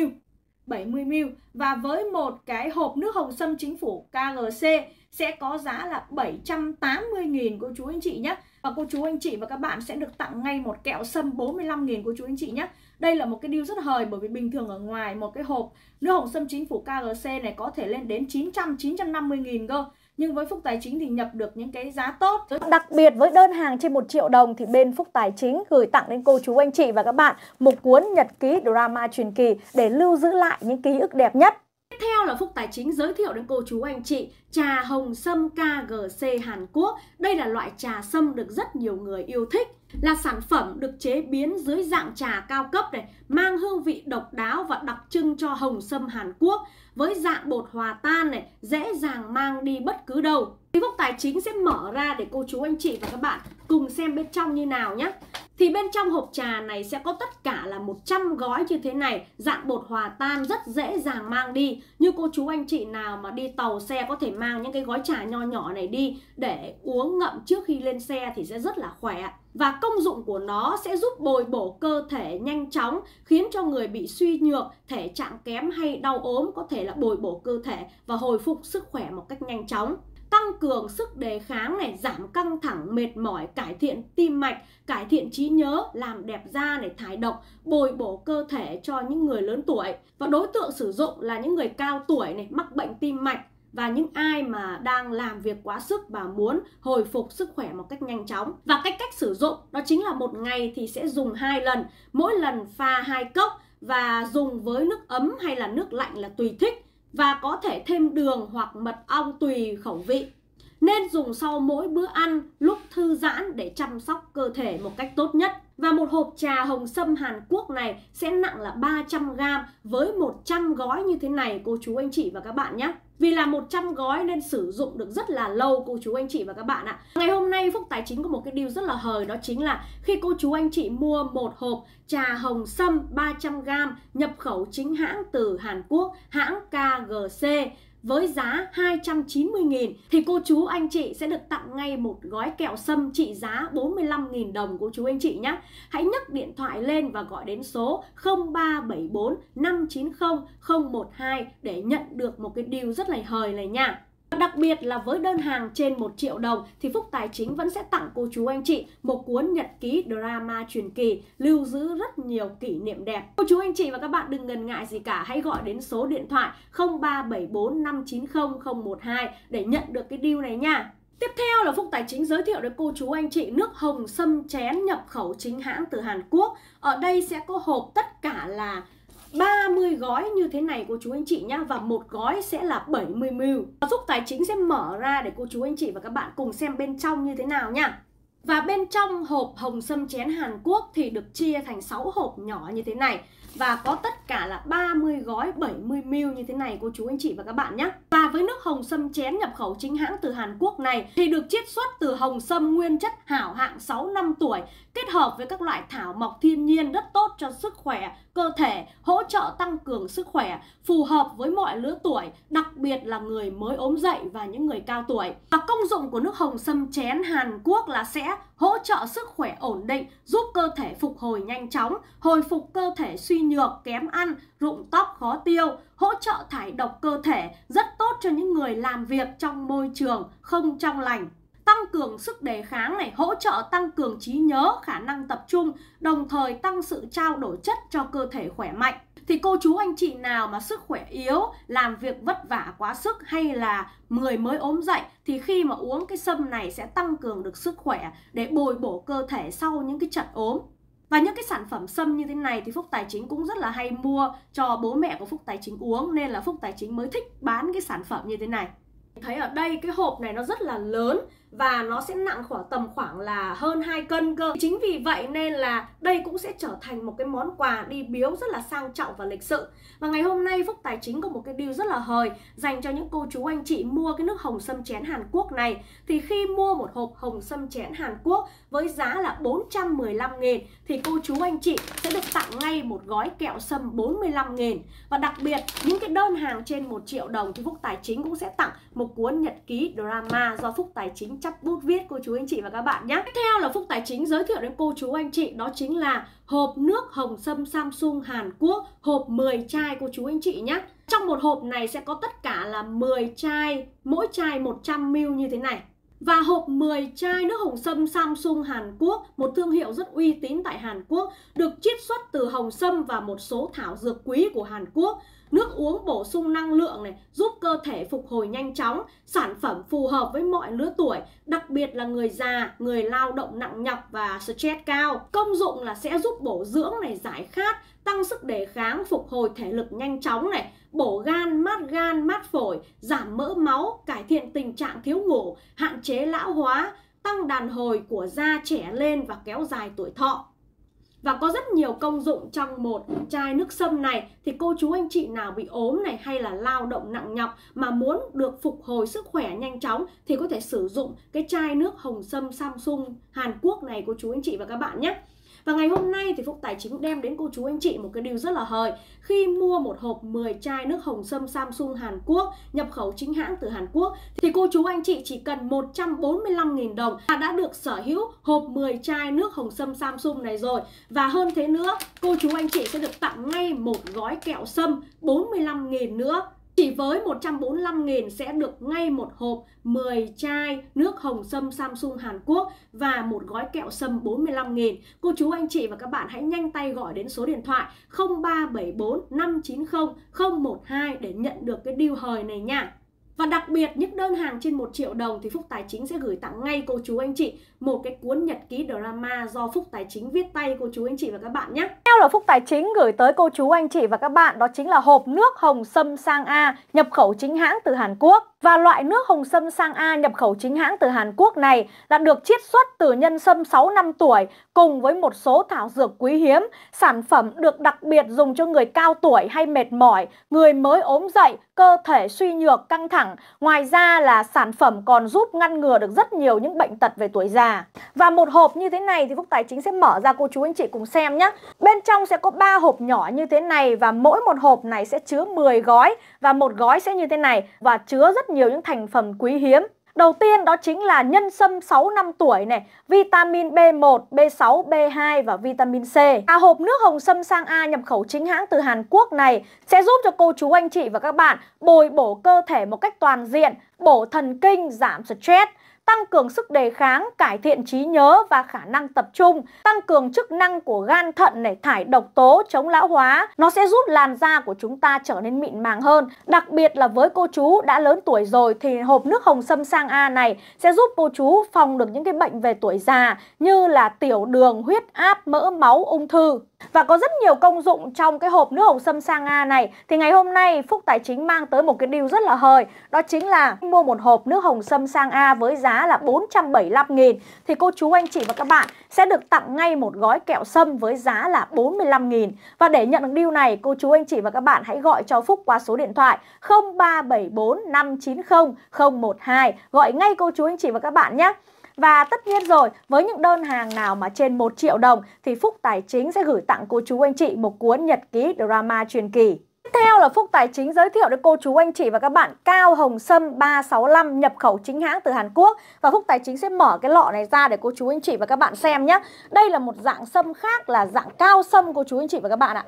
70 ml và với một cái hộp nước hồng sâm chính phủ KGC sẽ có giá là 780.000 cô chú anh chị nhé và cô chú anh chị và các bạn sẽ được tặng ngay một kẹo sâm 45.000 cô chú anh chị nhé đây là một cái deal rất hời bởi vì bình thường ở ngoài một cái hộp nước hồng sâm chính phủ KGC này có thể lên đến 900 950.000 cơ nhưng với Phúc Tài Chính thì nhập được những cái giá tốt. Đặc biệt với đơn hàng trên 1 triệu đồng thì bên Phúc Tài Chính gửi tặng đến cô chú anh chị và các bạn một cuốn nhật ký drama truyền kỳ để lưu giữ lại những ký ức đẹp nhất. Tiếp theo là Phúc Tài Chính giới thiệu đến cô chú anh chị trà hồng sâm KGC Hàn Quốc. Đây là loại trà sâm được rất nhiều người yêu thích là sản phẩm được chế biến dưới dạng trà cao cấp này, mang hương vị độc đáo và đặc trưng cho hồng sâm Hàn Quốc với dạng bột hòa tan này, dễ dàng mang đi bất cứ đâu. Cái gốc tài chính sẽ mở ra để cô chú anh chị và các bạn cùng xem bên trong như nào nhé. Thì bên trong hộp trà này sẽ có tất cả là 100 gói như thế này Dạng bột hòa tan rất dễ dàng mang đi Như cô chú anh chị nào mà đi tàu xe có thể mang những cái gói trà nho nhỏ này đi Để uống ngậm trước khi lên xe thì sẽ rất là khỏe và công dụng của nó sẽ giúp bồi bổ cơ thể nhanh chóng khiến cho người bị suy nhược, thể trạng kém hay đau ốm có thể là bồi bổ cơ thể và hồi phục sức khỏe một cách nhanh chóng tăng cường sức đề kháng này, giảm căng thẳng, mệt mỏi, cải thiện tim mạch, cải thiện trí nhớ, làm đẹp da này, thải độc, bồi bổ cơ thể cho những người lớn tuổi. Và đối tượng sử dụng là những người cao tuổi này, mắc bệnh tim mạch, và những ai mà đang làm việc quá sức và muốn hồi phục sức khỏe một cách nhanh chóng. Và cách cách sử dụng đó chính là một ngày thì sẽ dùng hai lần, mỗi lần pha hai cốc và dùng với nước ấm hay là nước lạnh là tùy thích và có thể thêm đường hoặc mật ong tùy khẩu vị. Nên dùng sau mỗi bữa ăn lúc thư giãn để chăm sóc cơ thể một cách tốt nhất. Và một hộp trà hồng sâm Hàn Quốc này sẽ nặng là 300g với 100 gói như thế này cô chú anh chị và các bạn nhé. Vì là 100 gói nên sử dụng được rất là lâu cô chú anh chị và các bạn ạ. Ngày hôm nay Phúc Tài chính có một cái điều rất là hời đó chính là khi cô chú anh chị mua một hộp trà hồng sâm 300g nhập khẩu chính hãng từ Hàn Quốc, hãng KGC với giá 290.000 thì cô chú anh chị sẽ được tặng ngay một gói kẹo sâm trị giá 45.000 đồng cô chú anh chị nhé. Hãy nhấc điện thoại lên và gọi đến số 0374 590 012 để nhận được một cái điều rất là hời này nha. Đặc biệt là với đơn hàng trên 1 triệu đồng thì Phúc Tài Chính vẫn sẽ tặng cô chú anh chị một cuốn nhật ký drama truyền kỳ lưu giữ rất nhiều kỷ niệm đẹp. Cô chú anh chị và các bạn đừng ngần ngại gì cả, hãy gọi đến số điện thoại 0374 590 012 để nhận được cái deal này nha. Tiếp theo là Phúc Tài Chính giới thiệu đến cô chú anh chị nước hồng sâm chén nhập khẩu chính hãng từ Hàn Quốc. Ở đây sẽ có hộp tất cả là 30 gói như thế này cô chú anh chị nhá và một gói sẽ là 70 ml. Giáo tài chính sẽ mở ra để cô chú anh chị và các bạn cùng xem bên trong như thế nào nhá. Và bên trong hộp hồng sâm chén Hàn Quốc thì được chia thành 6 hộp nhỏ như thế này và có tất cả là 30 gói 70ml như thế này cô chú anh chị và các bạn nhé. Và với nước hồng sâm chén nhập khẩu chính hãng từ Hàn Quốc này thì được chiết xuất từ hồng sâm nguyên chất hảo hạng 6 năm tuổi kết hợp với các loại thảo mộc thiên nhiên rất tốt cho sức khỏe, cơ thể, hỗ trợ tăng cường sức khỏe, phù hợp với mọi lứa tuổi, đặc biệt là người mới ốm dậy và những người cao tuổi. Và công dụng của nước hồng sâm chén Hàn Quốc là sẽ hỗ trợ sức khỏe ổn định, giúp cơ thể phục hồi nhanh chóng, hồi phục cơ thể suy nhược, kém ăn, rụng tóc khó tiêu, hỗ trợ thải độc cơ thể, rất tốt cho những người làm việc trong môi trường không trong lành tăng cường sức đề kháng này, hỗ trợ tăng cường trí nhớ, khả năng tập trung, đồng thời tăng sự trao đổi chất cho cơ thể khỏe mạnh. Thì cô chú anh chị nào mà sức khỏe yếu, làm việc vất vả quá sức hay là người mới ốm dậy thì khi mà uống cái sâm này sẽ tăng cường được sức khỏe để bồi bổ cơ thể sau những cái trận ốm. Và những cái sản phẩm sâm như thế này thì Phúc Tài Chính cũng rất là hay mua cho bố mẹ của Phúc Tài Chính uống nên là Phúc Tài Chính mới thích bán cái sản phẩm như thế này. Thấy ở đây cái hộp này nó rất là lớn và nó sẽ nặng khoảng tầm khoảng là hơn 2 cân cơ. Chính vì vậy nên là đây cũng sẽ trở thành một cái món quà đi biếu rất là sang trọng và lịch sự. Và ngày hôm nay Phúc Tài Chính có một cái deal rất là hời dành cho những cô chú anh chị mua cái nước hồng sâm chén Hàn Quốc này thì khi mua một hộp hồng sâm chén Hàn Quốc với giá là 415 nghìn thì cô chú anh chị sẽ được tặng ngay một gói kẹo sâm 45 nghìn Và đặc biệt những cái đơn hàng trên 1 triệu đồng thì Phúc Tài Chính cũng sẽ tặng một cuốn nhật ký drama do Phúc Tài Chính chắp bút viết cô chú anh chị và các bạn nhé. Tiếp theo là Phúc Tài chính giới thiệu đến cô chú anh chị đó chính là hộp nước hồng sâm Samsung Hàn Quốc, hộp 10 chai cô chú anh chị nhé. Trong một hộp này sẽ có tất cả là 10 chai, mỗi chai 100ml như thế này. Và hộp 10 chai nước hồng sâm Samsung Hàn Quốc, một thương hiệu rất uy tín tại Hàn Quốc, được chiết xuất từ hồng sâm và một số thảo dược quý của Hàn Quốc nước uống bổ sung năng lượng này, giúp cơ thể phục hồi nhanh chóng, sản phẩm phù hợp với mọi lứa tuổi, đặc biệt là người già, người lao động nặng nhọc và stress cao. Công dụng là sẽ giúp bổ dưỡng này, giải khát, tăng sức đề kháng, phục hồi thể lực nhanh chóng này, bổ gan, mát gan, mát phổi, giảm mỡ máu, cải thiện tình trạng thiếu ngủ, hạn chế lão hóa, tăng đàn hồi của da trẻ lên và kéo dài tuổi thọ và có rất nhiều công dụng trong một chai nước sâm này thì cô chú anh chị nào bị ốm này hay là lao động nặng nhọc mà muốn được phục hồi sức khỏe nhanh chóng thì có thể sử dụng cái chai nước hồng sâm Samsung Hàn Quốc này cô chú anh chị và các bạn nhé và ngày hôm nay thì Phúc Tài Chính đem đến cô chú anh chị một cái điều rất là hời Khi mua một hộp 10 chai nước hồng sâm Samsung Hàn Quốc nhập khẩu chính hãng từ Hàn Quốc thì cô chú anh chị chỉ cần 145.000 đồng là đã được sở hữu hộp 10 chai nước hồng sâm Samsung này rồi Và hơn thế nữa, cô chú anh chị sẽ được tặng ngay một gói kẹo sâm 45.000 nữa chỉ với 145.000 sẽ được ngay một hộp 10 chai nước hồng sâm Samsung Hàn Quốc và một gói kẹo sâm 45.000. Cô chú anh chị và các bạn hãy nhanh tay gọi đến số điện thoại 0374 590 012 để nhận được cái deal hời này nha. Và đặc biệt những đơn hàng trên 1 triệu đồng thì Phúc Tài Chính sẽ gửi tặng ngay cô chú anh chị một cái cuốn nhật ký drama do Phúc Tài Chính viết tay cô chú anh chị và các bạn nhé. Theo là Phúc Tài Chính gửi tới cô chú anh chị và các bạn đó chính là hộp nước hồng sâm sang A nhập khẩu chính hãng từ Hàn Quốc. Và loại nước hồng sâm sang A nhập khẩu chính hãng từ Hàn Quốc này là được chiết xuất từ nhân sâm 6 năm tuổi cùng với một số thảo dược quý hiếm, sản phẩm được đặc biệt dùng cho người cao tuổi hay mệt mỏi, người mới ốm dậy, cơ thể suy nhược, căng thẳng. Ngoài ra là sản phẩm còn giúp ngăn ngừa được rất nhiều những bệnh tật về tuổi già. Và một hộp như thế này thì Phúc Tài Chính sẽ mở ra cô chú anh chị cùng xem nhé. Bên trong sẽ có 3 hộp nhỏ như thế này và mỗi một hộp này sẽ chứa 10 gói và một gói sẽ như thế này và chứa rất nhiều những thành phần quý hiếm. Đầu tiên đó chính là nhân sâm 6 năm tuổi này, vitamin B1, B6, B2 và vitamin C. À, hộp nước hồng sâm sang A nhập khẩu chính hãng từ Hàn Quốc này sẽ giúp cho cô chú anh chị và các bạn bồi bổ cơ thể một cách toàn diện, bổ thần kinh, giảm stress tăng cường sức đề kháng, cải thiện trí nhớ và khả năng tập trung, tăng cường chức năng của gan thận để thải độc tố, chống lão hóa. Nó sẽ giúp làn da của chúng ta trở nên mịn màng hơn. Đặc biệt là với cô chú đã lớn tuổi rồi thì hộp nước hồng sâm sang A này sẽ giúp cô chú phòng được những cái bệnh về tuổi già như là tiểu đường, huyết áp, mỡ máu, ung thư. Và có rất nhiều công dụng trong cái hộp nước hồng sâm Sanga này Thì ngày hôm nay Phúc Tài Chính mang tới một cái điều rất là hời Đó chính là mua một hộp nước hồng sâm sang a với giá là 475 nghìn Thì cô chú anh chị và các bạn sẽ được tặng ngay một gói kẹo sâm với giá là 45 nghìn Và để nhận được điều này cô chú anh chị và các bạn hãy gọi cho Phúc qua số điện thoại 0374 590 012 Gọi ngay cô chú anh chị và các bạn nhé và tất nhiên rồi, với những đơn hàng nào mà trên 1 triệu đồng thì Phúc Tài Chính sẽ gửi tặng cô chú anh chị một cuốn nhật ký drama truyền kỳ. Tiếp theo là Phúc Tài Chính giới thiệu đến cô chú anh chị và các bạn Cao Hồng Sâm 365 nhập khẩu chính hãng từ Hàn Quốc Và Phúc Tài Chính sẽ mở cái lọ này ra để cô chú anh chị và các bạn xem nhé Đây là một dạng sâm khác là dạng cao sâm cô chú anh chị và các bạn ạ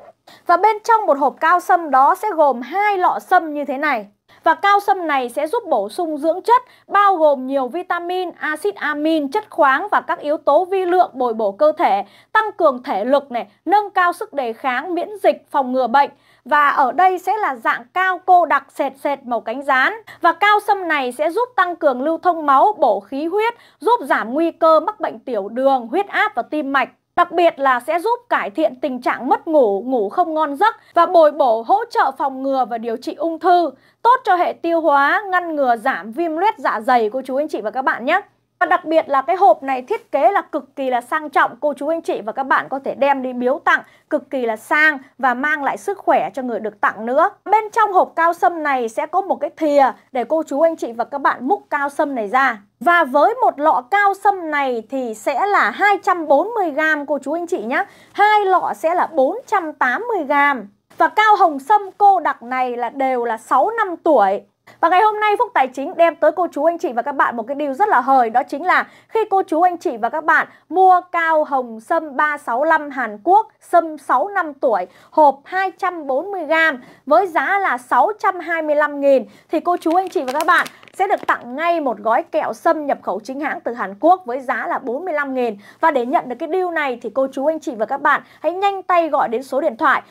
Và bên trong một hộp cao sâm đó sẽ gồm hai lọ sâm như thế này và cao sâm này sẽ giúp bổ sung dưỡng chất bao gồm nhiều vitamin, axit amin, chất khoáng và các yếu tố vi lượng bồi bổ cơ thể, tăng cường thể lực này, nâng cao sức đề kháng, miễn dịch, phòng ngừa bệnh. Và ở đây sẽ là dạng cao cô đặc sệt sệt màu cánh rán. Và cao sâm này sẽ giúp tăng cường lưu thông máu, bổ khí huyết, giúp giảm nguy cơ mắc bệnh tiểu đường, huyết áp và tim mạch. Đặc biệt là sẽ giúp cải thiện tình trạng mất ngủ, ngủ không ngon giấc và bồi bổ hỗ trợ phòng ngừa và điều trị ung thư, tốt cho hệ tiêu hóa, ngăn ngừa giảm viêm loét dạ dày cô chú anh chị và các bạn nhé. Và đặc biệt là cái hộp này thiết kế là cực kỳ là sang trọng Cô chú anh chị và các bạn có thể đem đi biếu tặng Cực kỳ là sang và mang lại sức khỏe cho người được tặng nữa Bên trong hộp cao sâm này sẽ có một cái thìa Để cô chú anh chị và các bạn múc cao sâm này ra và với một lọ cao sâm này thì sẽ là 240g cô chú anh chị nhé Hai lọ sẽ là 480g Và cao hồng sâm cô đặc này là đều là 6 năm tuổi và ngày hôm nay Phúc Tài Chính đem tới cô chú anh chị và các bạn một cái điều rất là hời đó chính là khi cô chú anh chị và các bạn mua cao hồng sâm 365 Hàn Quốc sâm 6 năm tuổi hộp 240g với giá là 625 000 thì cô chú anh chị và các bạn sẽ được tặng ngay một gói kẹo sâm nhập khẩu chính hãng từ Hàn Quốc với giá là 45 000 Và để nhận được cái deal này thì cô chú anh chị và các bạn hãy nhanh tay gọi đến số điện thoại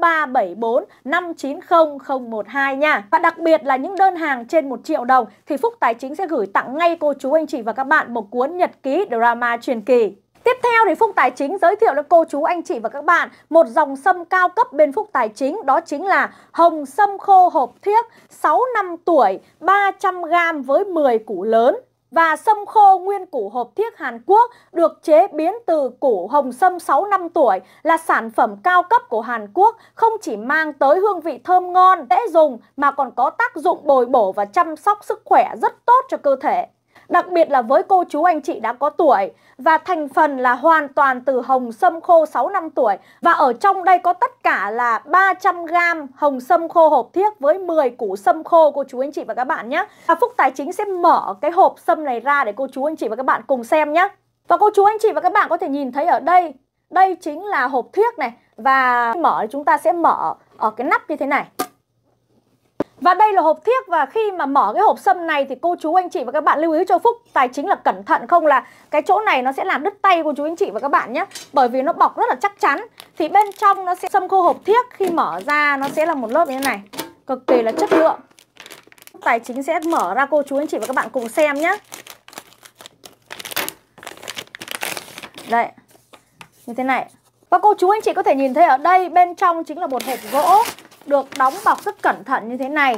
0374 590 012 nha. Và đặc biệt là những đơn hàng trên 1 triệu đồng thì Phúc Tài Chính sẽ gửi tặng ngay cô chú anh chị và các bạn một cuốn nhật ký drama truyền kỳ. Tiếp theo thì Phúc Tài Chính giới thiệu đến cô chú anh chị và các bạn một dòng sâm cao cấp bên Phúc Tài Chính đó chính là hồng sâm khô hộp thiếc 6 năm tuổi 300g với 10 củ lớn và sâm khô nguyên củ hộp thiếc Hàn Quốc được chế biến từ củ hồng sâm 6 năm tuổi là sản phẩm cao cấp của Hàn Quốc không chỉ mang tới hương vị thơm ngon, dễ dùng mà còn có tác dụng bồi bổ và chăm sóc sức khỏe rất tốt cho cơ thể đặc biệt là với cô chú anh chị đã có tuổi và thành phần là hoàn toàn từ hồng sâm khô 6 năm tuổi và ở trong đây có tất cả là 300g hồng sâm khô hộp thiếc với 10 củ sâm khô cô chú anh chị và các bạn nhé. và Phúc Tài Chính sẽ mở cái hộp sâm này ra để cô chú anh chị và các bạn cùng xem nhé. Và cô chú anh chị và các bạn có thể nhìn thấy ở đây, đây chính là hộp thiếc này và mở chúng ta sẽ mở ở cái nắp như thế này. Và đây là hộp thiếc và khi mà mở cái hộp sâm này thì cô chú anh chị và các bạn lưu ý cho Phúc tài chính là cẩn thận không là cái chỗ này nó sẽ làm đứt tay của chú anh chị và các bạn nhé. Bởi vì nó bọc rất là chắc chắn. Thì bên trong nó sẽ sâm khô hộp thiếc khi mở ra nó sẽ là một lớp như thế này. Cực kỳ là chất lượng. Tài chính sẽ mở ra cô chú anh chị và các bạn cùng xem nhé. Đây. Như thế này. Và cô chú anh chị có thể nhìn thấy ở đây bên trong chính là một hộp gỗ được đóng bọc rất cẩn thận như thế này.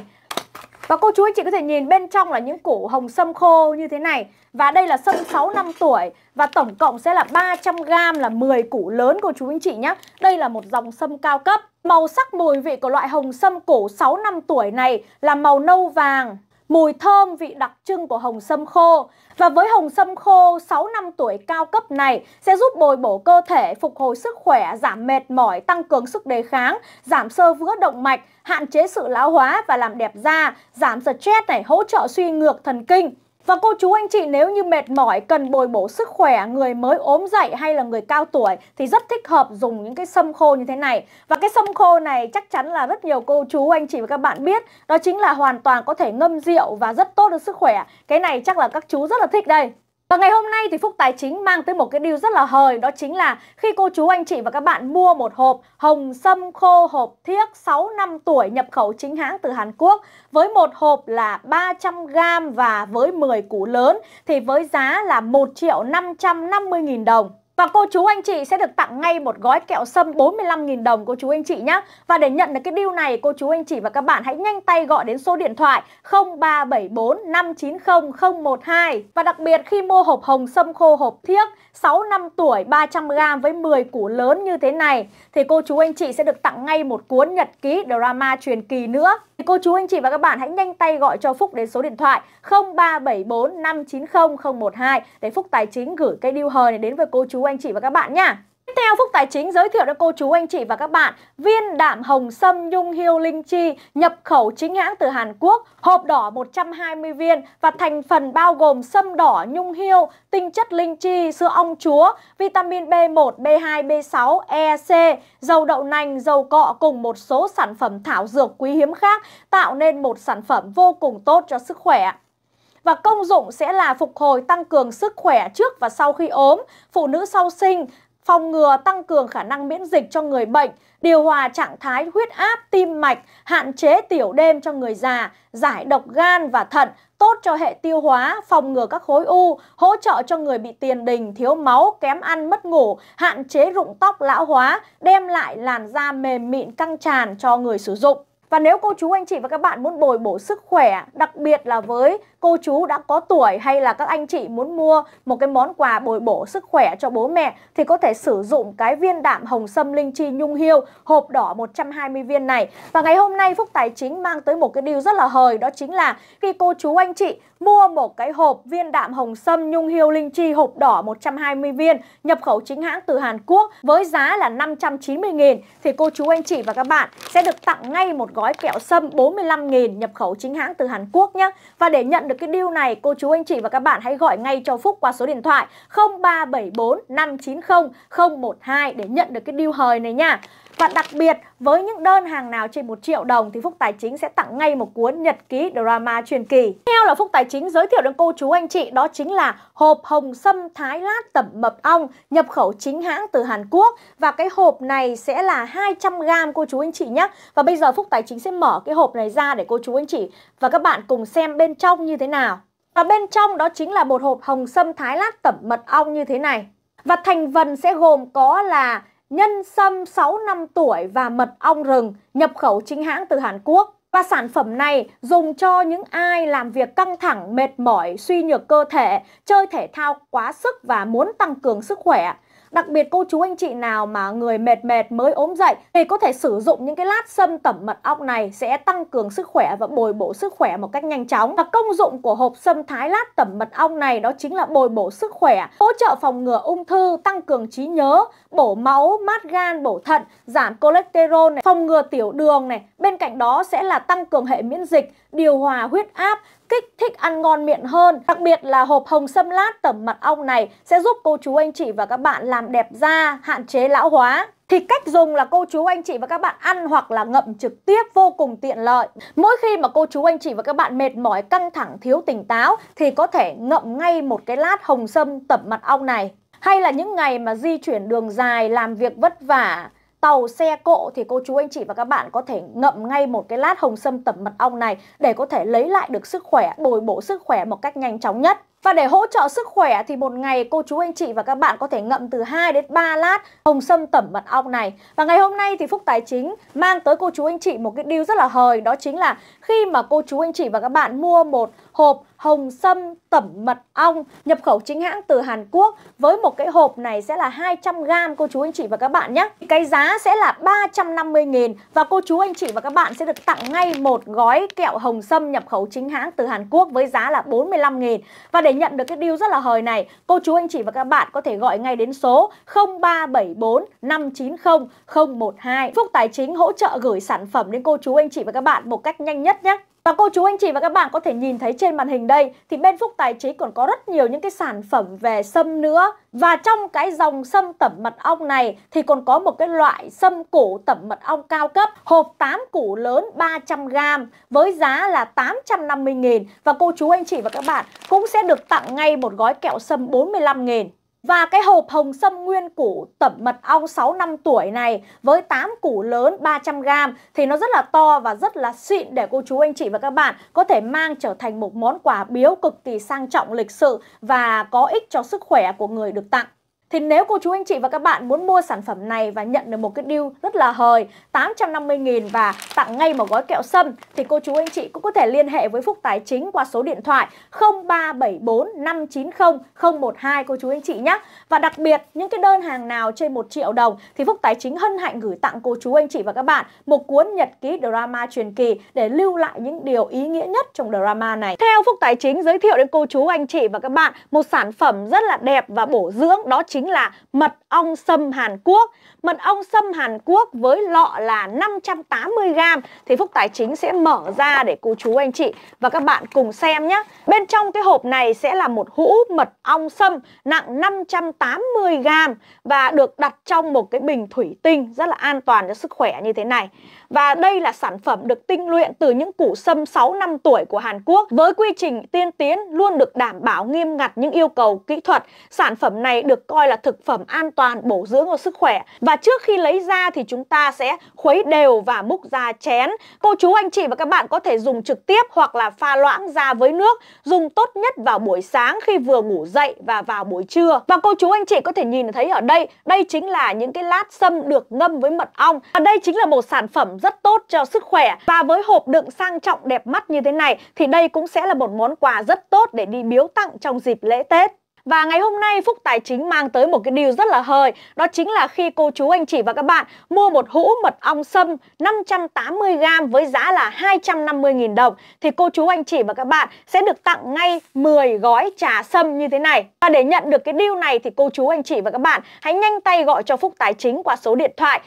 Và cô chú anh chị có thể nhìn bên trong là những củ hồng sâm khô như thế này Và đây là sâm 6 năm tuổi Và tổng cộng sẽ là 300g là 10 củ lớn cô chú anh chị nhé Đây là một dòng sâm cao cấp Màu sắc mùi vị của loại hồng sâm cổ 6 năm tuổi này là màu nâu vàng mùi thơm vị đặc trưng của hồng sâm khô. Và với hồng sâm khô 6 năm tuổi cao cấp này sẽ giúp bồi bổ cơ thể, phục hồi sức khỏe, giảm mệt mỏi, tăng cường sức đề kháng, giảm sơ vữa động mạch, hạn chế sự lão hóa và làm đẹp da, giảm stress này, hỗ trợ suy ngược thần kinh. Và cô chú anh chị nếu như mệt mỏi, cần bồi bổ sức khỏe, người mới ốm dậy hay là người cao tuổi thì rất thích hợp dùng những cái sâm khô như thế này. Và cái sâm khô này chắc chắn là rất nhiều cô chú anh chị và các bạn biết, đó chính là hoàn toàn có thể ngâm rượu và rất tốt cho sức khỏe. Cái này chắc là các chú rất là thích đây. Và ngày hôm nay thì Phúc Tài Chính mang tới một cái điều rất là hời đó chính là khi cô chú anh chị và các bạn mua một hộp hồng sâm khô hộp thiếc 6 năm tuổi nhập khẩu chính hãng từ Hàn Quốc với một hộp là 300g và với 10 củ lớn thì với giá là 1 triệu 550 nghìn đồng. Và cô chú anh chị sẽ được tặng ngay một gói kẹo sâm 45.000 đồng cô chú anh chị nhé. Và để nhận được cái deal này, cô chú anh chị và các bạn hãy nhanh tay gọi đến số điện thoại 0374 590 012. Và đặc biệt khi mua hộp hồng sâm khô hộp thiếc 6 năm tuổi 300g với 10 củ lớn như thế này thì cô chú anh chị sẽ được tặng ngay một cuốn nhật ký drama truyền kỳ nữa. Cô chú anh chị và các bạn hãy nhanh tay gọi cho Phúc đến số điện thoại 0374 590 012 để Phúc Tài Chính gửi cái deal hời này đến với cô chú anh chị và các bạn nha. Tiếp theo Phúc Tài Chính giới thiệu đến cô chú anh chị và các bạn viên đạm hồng sâm nhung hiêu linh chi nhập khẩu chính hãng từ Hàn Quốc, hộp đỏ 120 viên và thành phần bao gồm sâm đỏ, nhung hiêu, tinh chất linh chi, sữa ong chúa, vitamin B1, B2, B6, EC, dầu đậu nành, dầu cọ cùng một số sản phẩm thảo dược quý hiếm khác tạo nên một sản phẩm vô cùng tốt cho sức khỏe và công dụng sẽ là phục hồi tăng cường sức khỏe trước và sau khi ốm, phụ nữ sau sinh, phòng ngừa tăng cường khả năng miễn dịch cho người bệnh, điều hòa trạng thái huyết áp, tim mạch, hạn chế tiểu đêm cho người già, giải độc gan và thận, tốt cho hệ tiêu hóa, phòng ngừa các khối u, hỗ trợ cho người bị tiền đình, thiếu máu, kém ăn, mất ngủ, hạn chế rụng tóc lão hóa, đem lại làn da mềm mịn căng tràn cho người sử dụng. Và nếu cô chú anh chị và các bạn muốn bồi bổ sức khỏe, đặc biệt là với cô chú đã có tuổi hay là các anh chị muốn mua một cái món quà bồi bổ sức khỏe cho bố mẹ thì có thể sử dụng cái viên đạm hồng sâm linh chi nhung hiêu hộp đỏ 120 viên này. Và ngày hôm nay Phúc Tài Chính mang tới một cái điều rất là hời đó chính là khi cô chú anh chị mua một cái hộp viên đạm hồng sâm nhung hiêu linh chi hộp đỏ 120 viên nhập khẩu chính hãng từ Hàn Quốc với giá là 590.000 thì cô chú anh chị và các bạn sẽ được tặng ngay một gói kẹo sâm 45.000 nhập khẩu chính hãng từ Hàn Quốc nhé. Và để nhận được cái deal này cô chú anh chị và các bạn hãy gọi ngay cho Phúc qua số điện thoại 0374 590 012 để nhận được cái deal hời này nha. Và đặc biệt với những đơn hàng nào trên 1 triệu đồng thì Phúc Tài Chính sẽ tặng ngay một cuốn nhật ký drama truyền kỳ. Theo là Phúc Tài Chính giới thiệu đến cô chú anh chị đó chính là hộp hồng sâm thái lát tẩm mật ong nhập khẩu chính hãng từ Hàn Quốc và cái hộp này sẽ là 200g cô chú anh chị nhé. Và bây giờ Phúc Tài Chính sẽ mở cái hộp này ra để cô chú anh chị và các bạn cùng xem bên trong như thế nào. Và bên trong đó chính là một hộp hồng sâm thái lát tẩm mật ong như thế này. Và thành phần sẽ gồm có là nhân sâm 6 năm tuổi và mật ong rừng nhập khẩu chính hãng từ Hàn Quốc. Và sản phẩm này dùng cho những ai làm việc căng thẳng, mệt mỏi, suy nhược cơ thể, chơi thể thao quá sức và muốn tăng cường sức khỏe. Đặc biệt cô chú anh chị nào mà người mệt mệt mới ốm dậy thì có thể sử dụng những cái lát sâm tẩm mật ong này sẽ tăng cường sức khỏe và bồi bổ sức khỏe một cách nhanh chóng. Và công dụng của hộp sâm thái lát tẩm mật ong này đó chính là bồi bổ sức khỏe, hỗ trợ phòng ngừa ung thư, tăng cường trí nhớ, bổ máu, mát gan, bổ thận, giảm cholesterol này, phòng ngừa tiểu đường này. Bên cạnh đó sẽ là tăng cường hệ miễn dịch, điều hòa huyết áp kích thích ăn ngon miệng hơn. Đặc biệt là hộp hồng sâm lát tẩm mật ong này sẽ giúp cô chú anh chị và các bạn làm đẹp da, hạn chế lão hóa. Thì cách dùng là cô chú anh chị và các bạn ăn hoặc là ngậm trực tiếp vô cùng tiện lợi. Mỗi khi mà cô chú anh chị và các bạn mệt mỏi, căng thẳng, thiếu tỉnh táo thì có thể ngậm ngay một cái lát hồng sâm tẩm mật ong này. Hay là những ngày mà di chuyển đường dài, làm việc vất vả, tàu xe cộ thì cô chú anh chị và các bạn có thể ngậm ngay một cái lát hồng sâm tẩm mật ong này để có thể lấy lại được sức khỏe, bồi bổ sức khỏe một cách nhanh chóng nhất. Và để hỗ trợ sức khỏe thì một ngày cô chú anh chị và các bạn có thể ngậm từ 2 đến 3 lát hồng sâm tẩm mật ong này. Và ngày hôm nay thì Phúc Tài Chính mang tới cô chú anh chị một cái điều rất là hời đó chính là khi mà cô chú anh chị và các bạn mua một hộp hồng sâm, tẩm mật ong nhập khẩu chính hãng từ Hàn Quốc với một cái hộp này sẽ là 200g cô chú anh chị và các bạn nhé. Cái giá sẽ là 350.000 và cô chú anh chị và các bạn sẽ được tặng ngay một gói kẹo hồng sâm nhập khẩu chính hãng từ Hàn Quốc với giá là 45.000. Và để nhận được cái deal rất là hời này, cô chú anh chị và các bạn có thể gọi ngay đến số 0374 590 012. Phúc Tài chính hỗ trợ gửi sản phẩm đến cô chú anh chị và các bạn một cách nhanh nhất nhé. Và cô chú anh chị và các bạn có thể nhìn thấy trên màn hình đây thì bên Phúc Tài Trí còn có rất nhiều những cái sản phẩm về sâm nữa. Và trong cái dòng sâm tẩm mật ong này thì còn có một cái loại sâm củ tẩm mật ong cao cấp hộp 8 củ lớn 300g với giá là 850.000 và cô chú anh chị và các bạn cũng sẽ được tặng ngay một gói kẹo sâm 45.000. Và cái hộp hồng sâm nguyên củ tẩm mật ong 6 năm tuổi này với 8 củ lớn 300g thì nó rất là to và rất là xịn để cô chú anh chị và các bạn có thể mang trở thành một món quà biếu cực kỳ sang trọng lịch sự và có ích cho sức khỏe của người được tặng. Thì nếu cô chú anh chị và các bạn muốn mua sản phẩm này và nhận được một cái deal rất là hời 850.000 và tặng ngay một gói kẹo sâm thì cô chú anh chị cũng có thể liên hệ với Phúc Tài Chính qua số điện thoại 0374 590 012 cô chú anh chị nhé. Và đặc biệt những cái đơn hàng nào trên 1 triệu đồng thì Phúc Tài Chính hân hạnh gửi tặng cô chú anh chị và các bạn một cuốn nhật ký drama truyền kỳ để lưu lại những điều ý nghĩa nhất trong drama này. Theo Phúc Tài Chính giới thiệu đến cô chú anh chị và các bạn một sản phẩm rất là đẹp và bổ dưỡng đó chính chính là mật ong sâm Hàn Quốc. Mật ong sâm Hàn Quốc với lọ là 580g thì Phúc Tài Chính sẽ mở ra để cô chú anh chị và các bạn cùng xem nhé. Bên trong cái hộp này sẽ là một hũ mật ong sâm nặng 580g và được đặt trong một cái bình thủy tinh rất là an toàn cho sức khỏe như thế này. Và đây là sản phẩm được tinh luyện từ những củ sâm 6 năm tuổi của Hàn Quốc. Với quy trình tiên tiến luôn được đảm bảo nghiêm ngặt những yêu cầu kỹ thuật, sản phẩm này được coi là thực phẩm an toàn, bổ dưỡng và sức khỏe. Và trước khi lấy ra thì chúng ta sẽ khuấy đều và múc ra chén. Cô chú anh chị và các bạn có thể dùng trực tiếp hoặc là pha loãng ra với nước, dùng tốt nhất vào buổi sáng khi vừa ngủ dậy và vào buổi trưa. Và cô chú anh chị có thể nhìn thấy ở đây, đây chính là những cái lát sâm được ngâm với mật ong. Và đây chính là một sản phẩm rất tốt cho sức khỏe và với hộp đựng sang trọng đẹp mắt như thế này thì đây cũng sẽ là một món quà rất tốt để đi biếu tặng trong dịp lễ Tết. Và ngày hôm nay Phúc Tài Chính mang tới một cái điều rất là hời Đó chính là khi cô chú anh chị và các bạn mua một hũ mật ong sâm 580g với giá là 250.000 đồng Thì cô chú anh chị và các bạn sẽ được tặng ngay 10 gói trà sâm như thế này Và để nhận được cái deal này thì cô chú anh chị và các bạn hãy nhanh tay gọi cho Phúc Tài Chính qua số điện thoại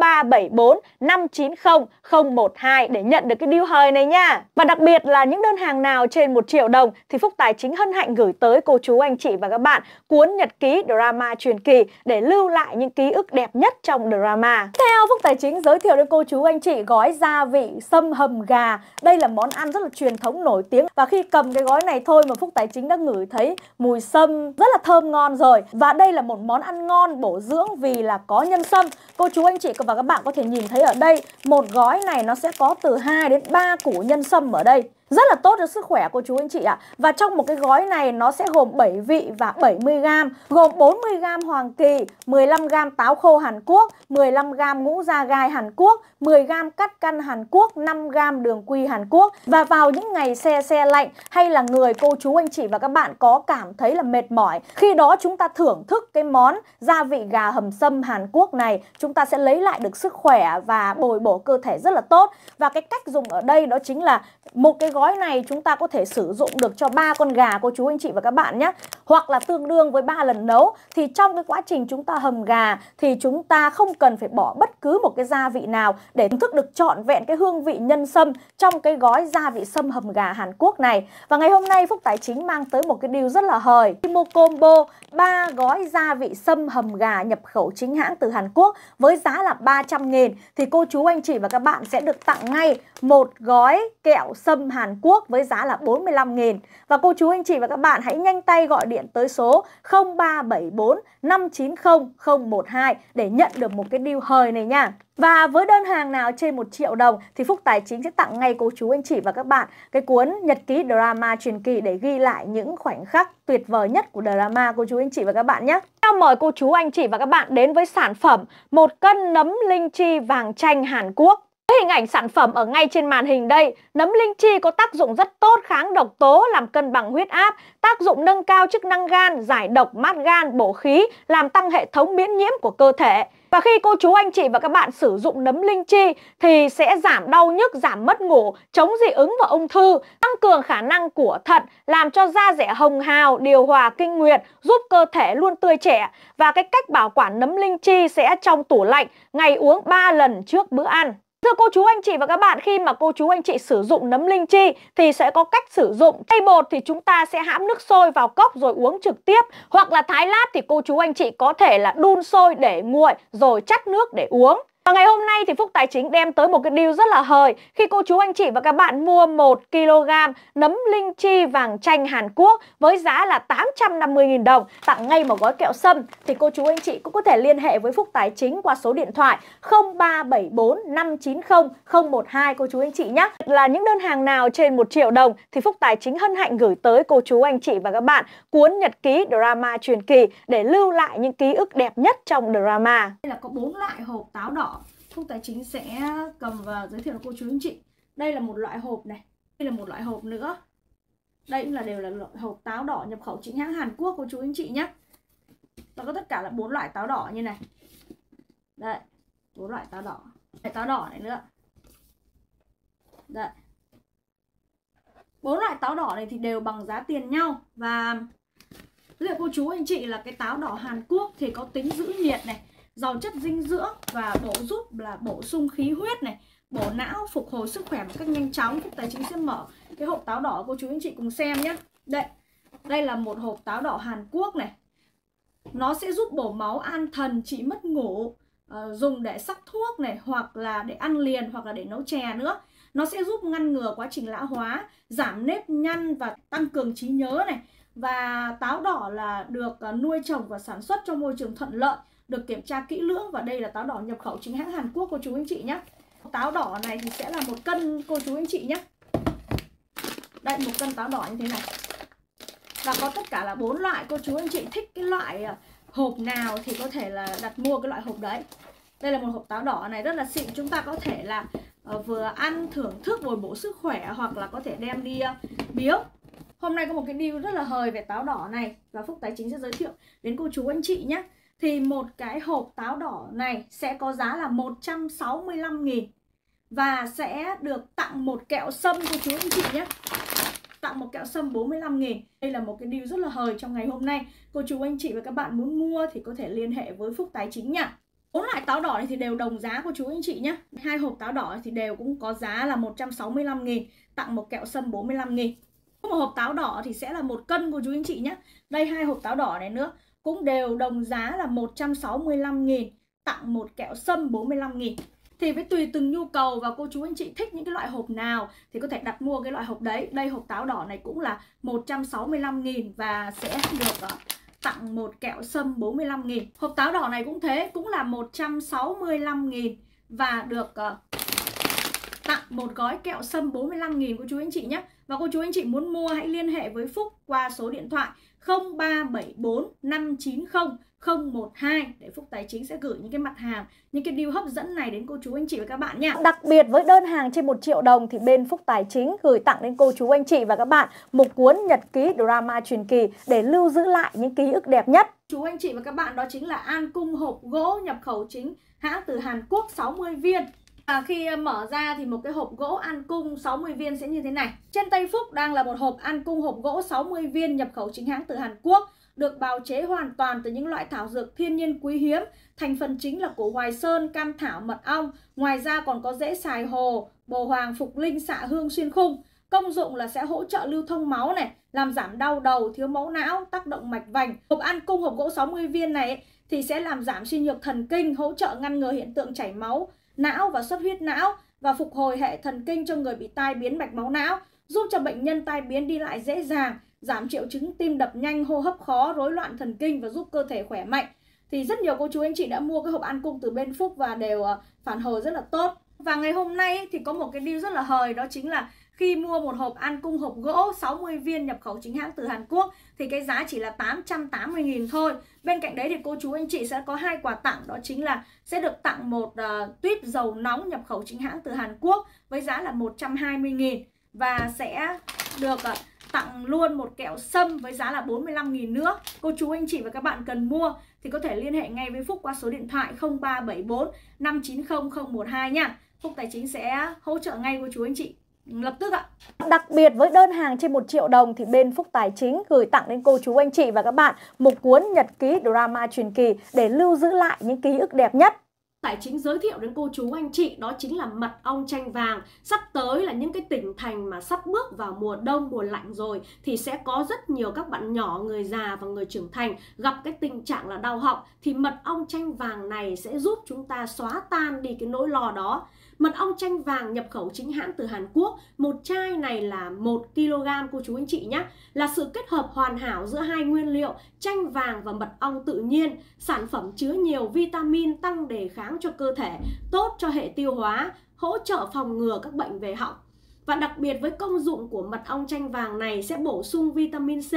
0374 590 012 để nhận được cái deal hời này nha Và đặc biệt là những đơn hàng nào trên 1 triệu đồng thì Phúc Tài Chính hân hạnh gửi tới cô chú anh chị và các bạn cuốn nhật ký drama truyền kỳ để lưu lại những ký ức đẹp nhất trong drama. Theo Phúc Tài Chính giới thiệu đến cô chú anh chị gói gia vị sâm hầm gà. Đây là món ăn rất là truyền thống nổi tiếng và khi cầm cái gói này thôi mà Phúc Tài Chính đã ngửi thấy mùi sâm rất là thơm ngon rồi. Và đây là một món ăn ngon bổ dưỡng vì là có nhân sâm. Cô chú anh chị và các bạn có thể nhìn thấy ở đây một gói này nó sẽ có từ 2 đến 3 củ nhân sâm ở đây rất là tốt cho sức khỏe cô chú anh chị ạ. Và trong một cái gói này nó sẽ gồm 7 vị và 70 gram gồm 40 gram hoàng kỳ, 15 gram táo khô Hàn Quốc, 15 gram ngũ da gai Hàn Quốc, 10 gram cắt căn Hàn Quốc, 5 gram đường quy Hàn Quốc. Và vào những ngày xe xe lạnh hay là người cô chú anh chị và các bạn có cảm thấy là mệt mỏi, khi đó chúng ta thưởng thức cái món gia vị gà hầm sâm Hàn Quốc này, chúng ta sẽ lấy lại được sức khỏe và bồi bổ cơ thể rất là tốt. Và cái cách dùng ở đây đó chính là một cái gói này chúng ta có thể sử dụng được cho ba con gà cô chú anh chị và các bạn nhé hoặc là tương đương với ba lần nấu thì trong cái quá trình chúng ta hầm gà thì chúng ta không cần phải bỏ bất cứ một cái gia vị nào để thưởng thức được trọn vẹn cái hương vị nhân sâm trong cái gói gia vị sâm hầm gà Hàn Quốc này và ngày hôm nay Phúc Tài Chính mang tới một cái điều rất là hời mua Combo ba gói gia vị sâm hầm gà nhập khẩu chính hãng từ Hàn Quốc với giá là 300 nghìn thì cô chú anh chị và các bạn sẽ được tặng ngay một gói kẹo sâm Hàn Hàn Quốc với giá là 45.000. Và cô chú anh chị và các bạn hãy nhanh tay gọi điện tới số 0374 590 012 để nhận được một cái deal hời này nha. Và với đơn hàng nào trên 1 triệu đồng thì Phúc Tài Chính sẽ tặng ngay cô chú anh chị và các bạn cái cuốn nhật ký drama truyền kỳ để ghi lại những khoảnh khắc tuyệt vời nhất của drama cô chú anh chị và các bạn nhé. Now mời cô chú anh chị và các bạn đến với sản phẩm một cân nấm linh chi vàng chanh Hàn Quốc Hình ảnh sản phẩm ở ngay trên màn hình đây, nấm linh chi có tác dụng rất tốt kháng độc tố, làm cân bằng huyết áp, tác dụng nâng cao chức năng gan, giải độc, mát gan, bổ khí, làm tăng hệ thống miễn nhiễm của cơ thể. Và khi cô chú anh chị và các bạn sử dụng nấm linh chi thì sẽ giảm đau nhức, giảm mất ngủ, chống dị ứng và ung thư, tăng cường khả năng của thận, làm cho da rẻ hồng hào, điều hòa kinh nguyệt, giúp cơ thể luôn tươi trẻ. Và cái cách bảo quản nấm linh chi sẽ trong tủ lạnh, ngày uống 3 lần trước bữa ăn. Thưa cô chú anh chị và các bạn, khi mà cô chú anh chị sử dụng nấm linh chi thì sẽ có cách sử dụng. Thay bột thì chúng ta sẽ hãm nước sôi vào cốc rồi uống trực tiếp. Hoặc là thái lát thì cô chú anh chị có thể là đun sôi để nguội rồi chắt nước để uống. Và ngày hôm nay thì Phúc Tài Chính đem tới một cái deal rất là hời khi cô chú anh chị và các bạn mua 1 kg nấm linh chi vàng chanh Hàn Quốc với giá là 850.000 đồng tặng ngay một gói kẹo sâm thì cô chú anh chị cũng có thể liên hệ với Phúc Tài Chính qua số điện thoại 0374 590 012 cô chú anh chị nhé. Là những đơn hàng nào trên 1 triệu đồng thì Phúc Tài Chính hân hạnh gửi tới cô chú anh chị và các bạn cuốn nhật ký drama truyền kỳ để lưu lại những ký ức đẹp nhất trong drama. Đây là có bốn loại hộp táo đỏ Phúc Tài Chính sẽ cầm và giới thiệu với cô chú anh chị. Đây là một loại hộp này. Đây là một loại hộp nữa. Đây cũng là đều là loại hộp táo đỏ nhập khẩu chính hãng Hàn Quốc cô chú anh chị nhé. Và có tất cả là bốn loại táo đỏ như này. Đây, bốn loại táo đỏ. Đây, táo đỏ này nữa. Đây. Bốn loại táo đỏ này thì đều bằng giá tiền nhau và Bây giờ cô chú anh chị là cái táo đỏ Hàn Quốc thì có tính giữ nhiệt này giàu chất dinh dưỡng và bổ giúp là bổ sung khí huyết này bổ não phục hồi sức khỏe một cách nhanh chóng phúc tài chính sẽ mở cái hộp táo đỏ cô chú anh chị cùng xem nhé đây đây là một hộp táo đỏ Hàn Quốc này nó sẽ giúp bổ máu an thần trị mất ngủ uh, dùng để sắc thuốc này hoặc là để ăn liền hoặc là để nấu chè nữa nó sẽ giúp ngăn ngừa quá trình lão hóa giảm nếp nhăn và tăng cường trí nhớ này và táo đỏ là được ờ, nuôi trồng và sản xuất trong môi trường thuận lợi được kiểm tra kỹ lưỡng và đây là táo đỏ nhập khẩu chính hãng Hàn Quốc cô chú anh chị nhé táo đỏ này thì sẽ là một cân cô chú anh chị nhé đây một cân táo đỏ như thế này và có tất cả là bốn loại cô chú anh chị thích cái loại à, hộp nào thì có thể là đặt mua cái loại hộp đấy đây là một hộp táo đỏ này rất là xịn chúng ta có thể là à, vừa ăn thưởng thức bồi bổ sức khỏe hoặc là có thể đem đi à, biếu hôm nay có một cái deal rất là hời về táo đỏ này và phúc tài chính sẽ giới thiệu đến cô chú anh chị nhé thì một cái hộp táo đỏ này sẽ có giá là 165 nghìn và sẽ được tặng một kẹo sâm cô chú anh chị nhé tặng một kẹo sâm 45 nghìn Đây là một cái deal rất là hời trong ngày hôm nay Cô chú anh chị và các bạn muốn mua thì có thể liên hệ với Phúc Tài Chính nha bốn loại táo đỏ này thì đều đồng giá cô chú anh chị nhé hai hộp táo đỏ thì đều cũng có giá là 165 nghìn Tặng một kẹo sâm 45 nghìn một hộp táo đỏ thì sẽ là một cân của chú anh chị nhé Đây hai hộp táo đỏ này nữa cũng đều đồng giá là 165.000 tặng một kẹo sâm 45.000 thì với tùy từng nhu cầu và cô chú anh chị thích những cái loại hộp nào thì có thể đặt mua cái loại hộp đấy đây hộp táo đỏ này cũng là 165.000 và sẽ được ờ, tặng một kẹo sâm 45.000 hộp táo đỏ này cũng thế cũng là 165.000 và được ờ, tặng một gói kẹo sâm 45.000 cô chú anh chị nhé. Và cô chú anh chị muốn mua hãy liên hệ với Phúc qua số điện thoại 0374 590 012 để Phúc Tài Chính sẽ gửi những cái mặt hàng, những cái deal hấp dẫn này đến cô chú anh chị và các bạn nha. Đặc biệt với đơn hàng trên 1 triệu đồng thì bên Phúc Tài Chính gửi tặng đến cô chú anh chị và các bạn một cuốn nhật ký drama truyền kỳ để lưu giữ lại những ký ức đẹp nhất. Chú anh chị và các bạn đó chính là An Cung hộp gỗ nhập khẩu chính hãng từ Hàn Quốc 60 viên và khi ờ, mở ra thì một cái hộp gỗ ăn cung 60 viên sẽ như thế này trên tay Phúc đang là một hộp ăn cung hộp gỗ 60 viên nhập khẩu chính hãng từ Hàn Quốc được bào chế hoàn toàn từ những loại thảo dược thiên nhiên quý hiếm thành phần chính là củ hoài sơn cam thảo mật ong ngoài ra còn có rễ xài hồ bồ hoàng phục linh xạ hương xuyên khung Công dụng là sẽ hỗ trợ lưu thông máu này, làm giảm đau đầu, thiếu máu não, tác động mạch vành. Hộp ăn cung hộp gỗ 60 viên này thì sẽ làm giảm suy nhược thần kinh, hỗ trợ ngăn ngừa hiện tượng chảy máu, não và xuất huyết não và phục hồi hệ thần kinh cho người bị tai biến mạch máu não, giúp cho bệnh nhân tai biến đi lại dễ dàng, giảm triệu chứng tim đập nhanh, hô hấp khó, rối loạn thần kinh và giúp cơ thể khỏe mạnh. Thì rất nhiều cô chú anh chị đã mua cái hộp ăn cung từ bên Phúc và đều ờ, phản hồi rất là tốt. Và ngày hôm nay thì có một cái điều rất là hời đó chính là khi mua một hộp ăn cung hộp gỗ 60 viên nhập khẩu chính hãng từ Hàn Quốc thì cái giá chỉ là 880.000 thôi. Bên cạnh đấy thì cô chú anh chị sẽ có hai quà tặng đó chính là sẽ được tặng một uh, tuyếp dầu nóng nhập khẩu chính hãng từ Hàn Quốc với giá là 120.000 và sẽ được uh, tặng luôn một kẹo sâm với giá là 45.000 nữa. Cô chú anh chị và các bạn cần mua thì có thể liên hệ ngay với Phúc qua số điện thoại 0374 590 012 nha. Phúc Tài chính sẽ hỗ trợ ngay cô chú anh chị lập tức ạ. Đặc biệt với đơn hàng trên 1 triệu đồng thì bên Phúc Tài Chính gửi tặng đến cô chú anh chị và các bạn một cuốn nhật ký drama truyền kỳ để lưu giữ lại những ký ức đẹp nhất. Tài chính giới thiệu đến cô chú anh chị đó chính là mật ong chanh vàng. Sắp tới là những cái tỉnh thành mà sắp bước vào mùa đông, mùa lạnh rồi thì sẽ có rất nhiều các bạn nhỏ, người già và người trưởng thành gặp cái tình trạng là đau họng thì mật ong chanh vàng này sẽ giúp chúng ta xóa tan đi cái nỗi lo đó. Mật ong chanh vàng nhập khẩu chính hãng từ Hàn Quốc, một chai này là 1 kg cô chú anh chị nhé, là sự kết hợp hoàn hảo giữa hai nguyên liệu chanh vàng và mật ong tự nhiên. Sản phẩm chứa nhiều vitamin tăng đề kháng cho cơ thể, tốt cho hệ tiêu hóa, hỗ trợ phòng ngừa các bệnh về họng và đặc biệt với công dụng của mật ong chanh vàng này sẽ bổ sung vitamin C,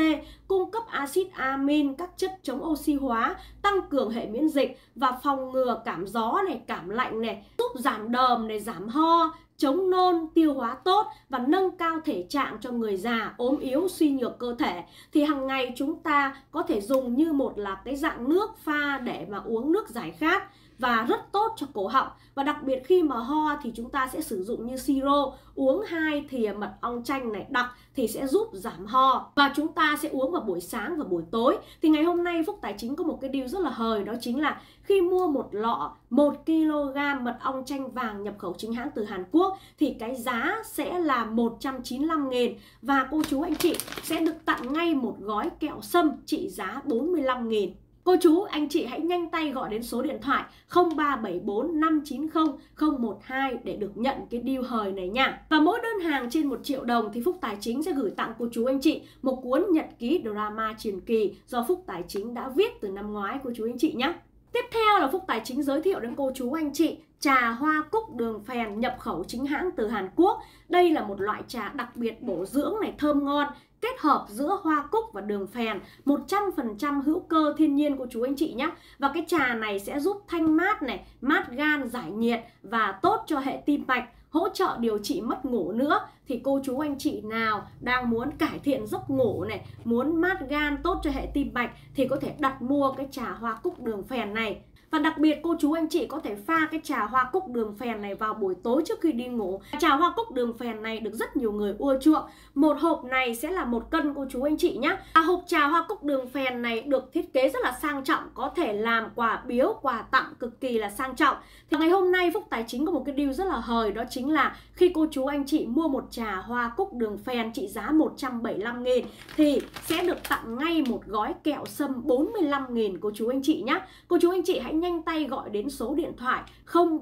cung cấp axit amin, các chất chống oxy hóa, tăng cường hệ miễn dịch và phòng ngừa cảm gió này, cảm lạnh này, giúp giảm đờm này, giảm ho, chống nôn, tiêu hóa tốt và nâng cao thể trạng cho người già, ốm yếu, suy nhược cơ thể thì hàng ngày chúng ta có thể dùng như một là cái dạng nước pha để mà uống nước giải khát và rất tốt cho cổ họng và đặc biệt khi mà ho thì chúng ta sẽ sử dụng như siro uống hai thìa mật ong chanh này đặc thì sẽ giúp giảm ho và chúng ta sẽ uống vào buổi sáng và buổi tối thì ngày hôm nay Phúc Tài Chính có một cái điều rất là hời đó chính là khi mua một lọ 1 kg mật ong chanh vàng nhập khẩu chính hãng từ Hàn Quốc thì cái giá sẽ là 195 nghìn và cô chú anh chị sẽ được tặng ngay một gói kẹo sâm trị giá 45 nghìn Cô chú, anh chị hãy nhanh tay gọi đến số điện thoại 0374 590 012 để được nhận cái deal hời này nha. Và mỗi đơn hàng trên 1 triệu đồng thì Phúc Tài Chính sẽ gửi tặng cô chú anh chị một cuốn nhật ký drama truyền kỳ do Phúc Tài Chính đã viết từ năm ngoái cô chú anh chị nhé. Tiếp theo là Phúc Tài Chính giới thiệu đến cô chú anh chị trà hoa cúc đường phèn nhập khẩu chính hãng từ Hàn Quốc. Đây là một loại trà đặc biệt bổ dưỡng này thơm ngon, kết hợp giữa hoa cúc và đường phèn 100% hữu cơ thiên nhiên của chú anh chị nhé và cái trà này sẽ giúp thanh mát này mát gan giải nhiệt và tốt cho hệ tim mạch hỗ trợ điều trị mất ngủ nữa thì cô chú anh chị nào đang muốn cải thiện giấc ngủ này muốn mát gan tốt cho hệ tim mạch thì có thể đặt mua cái trà hoa cúc đường phèn này và đặc biệt cô chú anh chị có thể pha cái trà hoa cúc đường phèn này vào buổi tối trước khi đi ngủ. Trà hoa cúc đường phèn này được rất nhiều người ưa chuộng. Một hộp này sẽ là một cân cô chú anh chị nhé. À, hộp trà hoa cúc đường phèn này được thiết kế rất là sang trọng, có thể làm quà biếu, quà tặng cực kỳ là sang trọng. Thì ngày hôm nay Phúc Tài Chính có một cái deal rất là hời đó chính là khi cô chú anh chị mua một trà hoa cúc đường phèn trị giá 175 nghìn thì sẽ được tặng ngay một gói kẹo sâm 45 nghìn cô chú anh chị nhé. Cô chú anh chị hãy nhanh tay gọi đến số điện thoại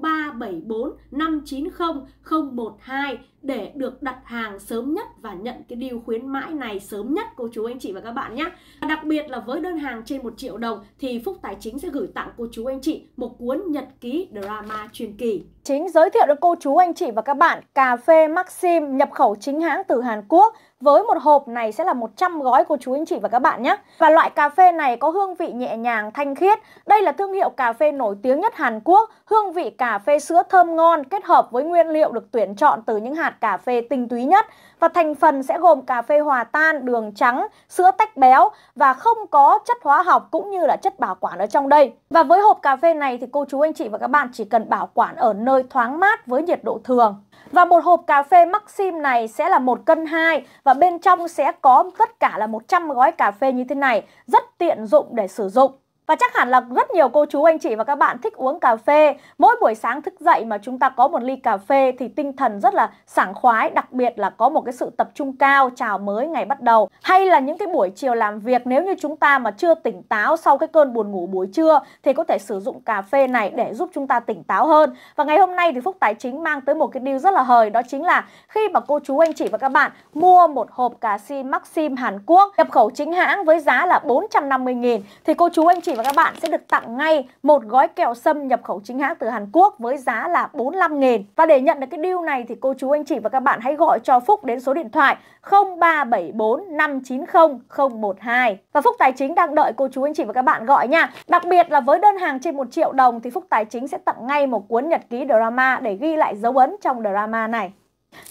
0374 590 012 để được đặt hàng sớm nhất và nhận cái điều khuyến mãi này sớm nhất cô chú anh chị và các bạn nhé. Đặc biệt là với đơn hàng trên 1 triệu đồng thì Phúc Tài Chính sẽ gửi tặng cô chú anh chị một cuốn nhật ký drama truyền kỳ. Chính giới thiệu đến cô chú anh chị và các bạn cà phê Maxim nhập khẩu chính hãng từ Hàn Quốc với một hộp này sẽ là 100 gói cô chú anh chị và các bạn nhé. Và loại cà phê này có hương vị nhẹ nhàng, thanh khiết. Đây là thương hiệu cà phê nổi tiếng nhất Hàn Quốc, hương vị cà phê sữa thơm ngon kết hợp với nguyên liệu được tuyển chọn từ những hạt hạt cà phê tinh túy nhất và thành phần sẽ gồm cà phê hòa tan, đường trắng, sữa tách béo và không có chất hóa học cũng như là chất bảo quản ở trong đây. Và với hộp cà phê này thì cô chú anh chị và các bạn chỉ cần bảo quản ở nơi thoáng mát với nhiệt độ thường. Và một hộp cà phê Maxim này sẽ là một cân 2 và bên trong sẽ có tất cả là 100 gói cà phê như thế này, rất tiện dụng để sử dụng. Và chắc hẳn là rất nhiều cô chú anh chị và các bạn thích uống cà phê. Mỗi buổi sáng thức dậy mà chúng ta có một ly cà phê thì tinh thần rất là sảng khoái, đặc biệt là có một cái sự tập trung cao chào mới ngày bắt đầu. Hay là những cái buổi chiều làm việc nếu như chúng ta mà chưa tỉnh táo sau cái cơn buồn ngủ buổi trưa thì có thể sử dụng cà phê này để giúp chúng ta tỉnh táo hơn. Và ngày hôm nay thì Phúc Tài chính mang tới một cái điều rất là hời đó chính là khi mà cô chú anh chị và các bạn mua một hộp cà si Maxim Hàn Quốc nhập khẩu chính hãng với giá là 450.000 thì cô chú anh chị và các bạn sẽ được tặng ngay một gói kẹo sâm nhập khẩu chính hãng từ Hàn Quốc với giá là 45 000 Và để nhận được cái deal này thì cô chú anh chị và các bạn hãy gọi cho Phúc đến số điện thoại 0374 590 012. Và Phúc Tài chính đang đợi cô chú anh chị và các bạn gọi nha. Đặc biệt là với đơn hàng trên 1 triệu đồng thì Phúc Tài chính sẽ tặng ngay một cuốn nhật ký drama để ghi lại dấu ấn trong drama này.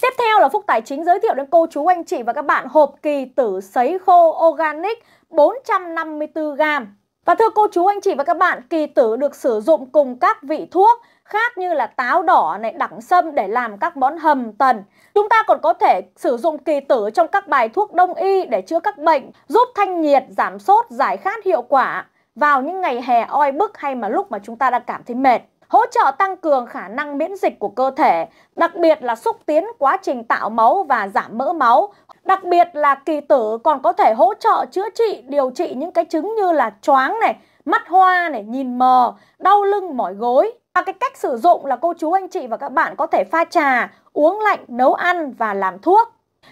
Tiếp theo là Phúc Tài chính giới thiệu đến cô chú anh chị và các bạn hộp kỳ tử sấy khô organic 454g. Và thưa cô chú anh chị và các bạn, kỳ tử được sử dụng cùng các vị thuốc khác như là táo đỏ này, đẳng sâm để làm các món hầm tần. Chúng ta còn có thể sử dụng kỳ tử trong các bài thuốc đông y để chữa các bệnh, giúp thanh nhiệt, giảm sốt, giải khát hiệu quả vào những ngày hè oi bức hay mà lúc mà chúng ta đang cảm thấy mệt hỗ trợ tăng cường khả năng miễn dịch của cơ thể, đặc biệt là xúc tiến quá trình tạo máu và giảm mỡ máu, Đặc biệt là kỳ tử còn có thể hỗ trợ chữa trị, điều trị những cái chứng như là choáng này, mắt hoa này, nhìn mờ, đau lưng, mỏi gối. Và cái cách sử dụng là cô chú anh chị và các bạn có thể pha trà, uống lạnh, nấu ăn và làm thuốc.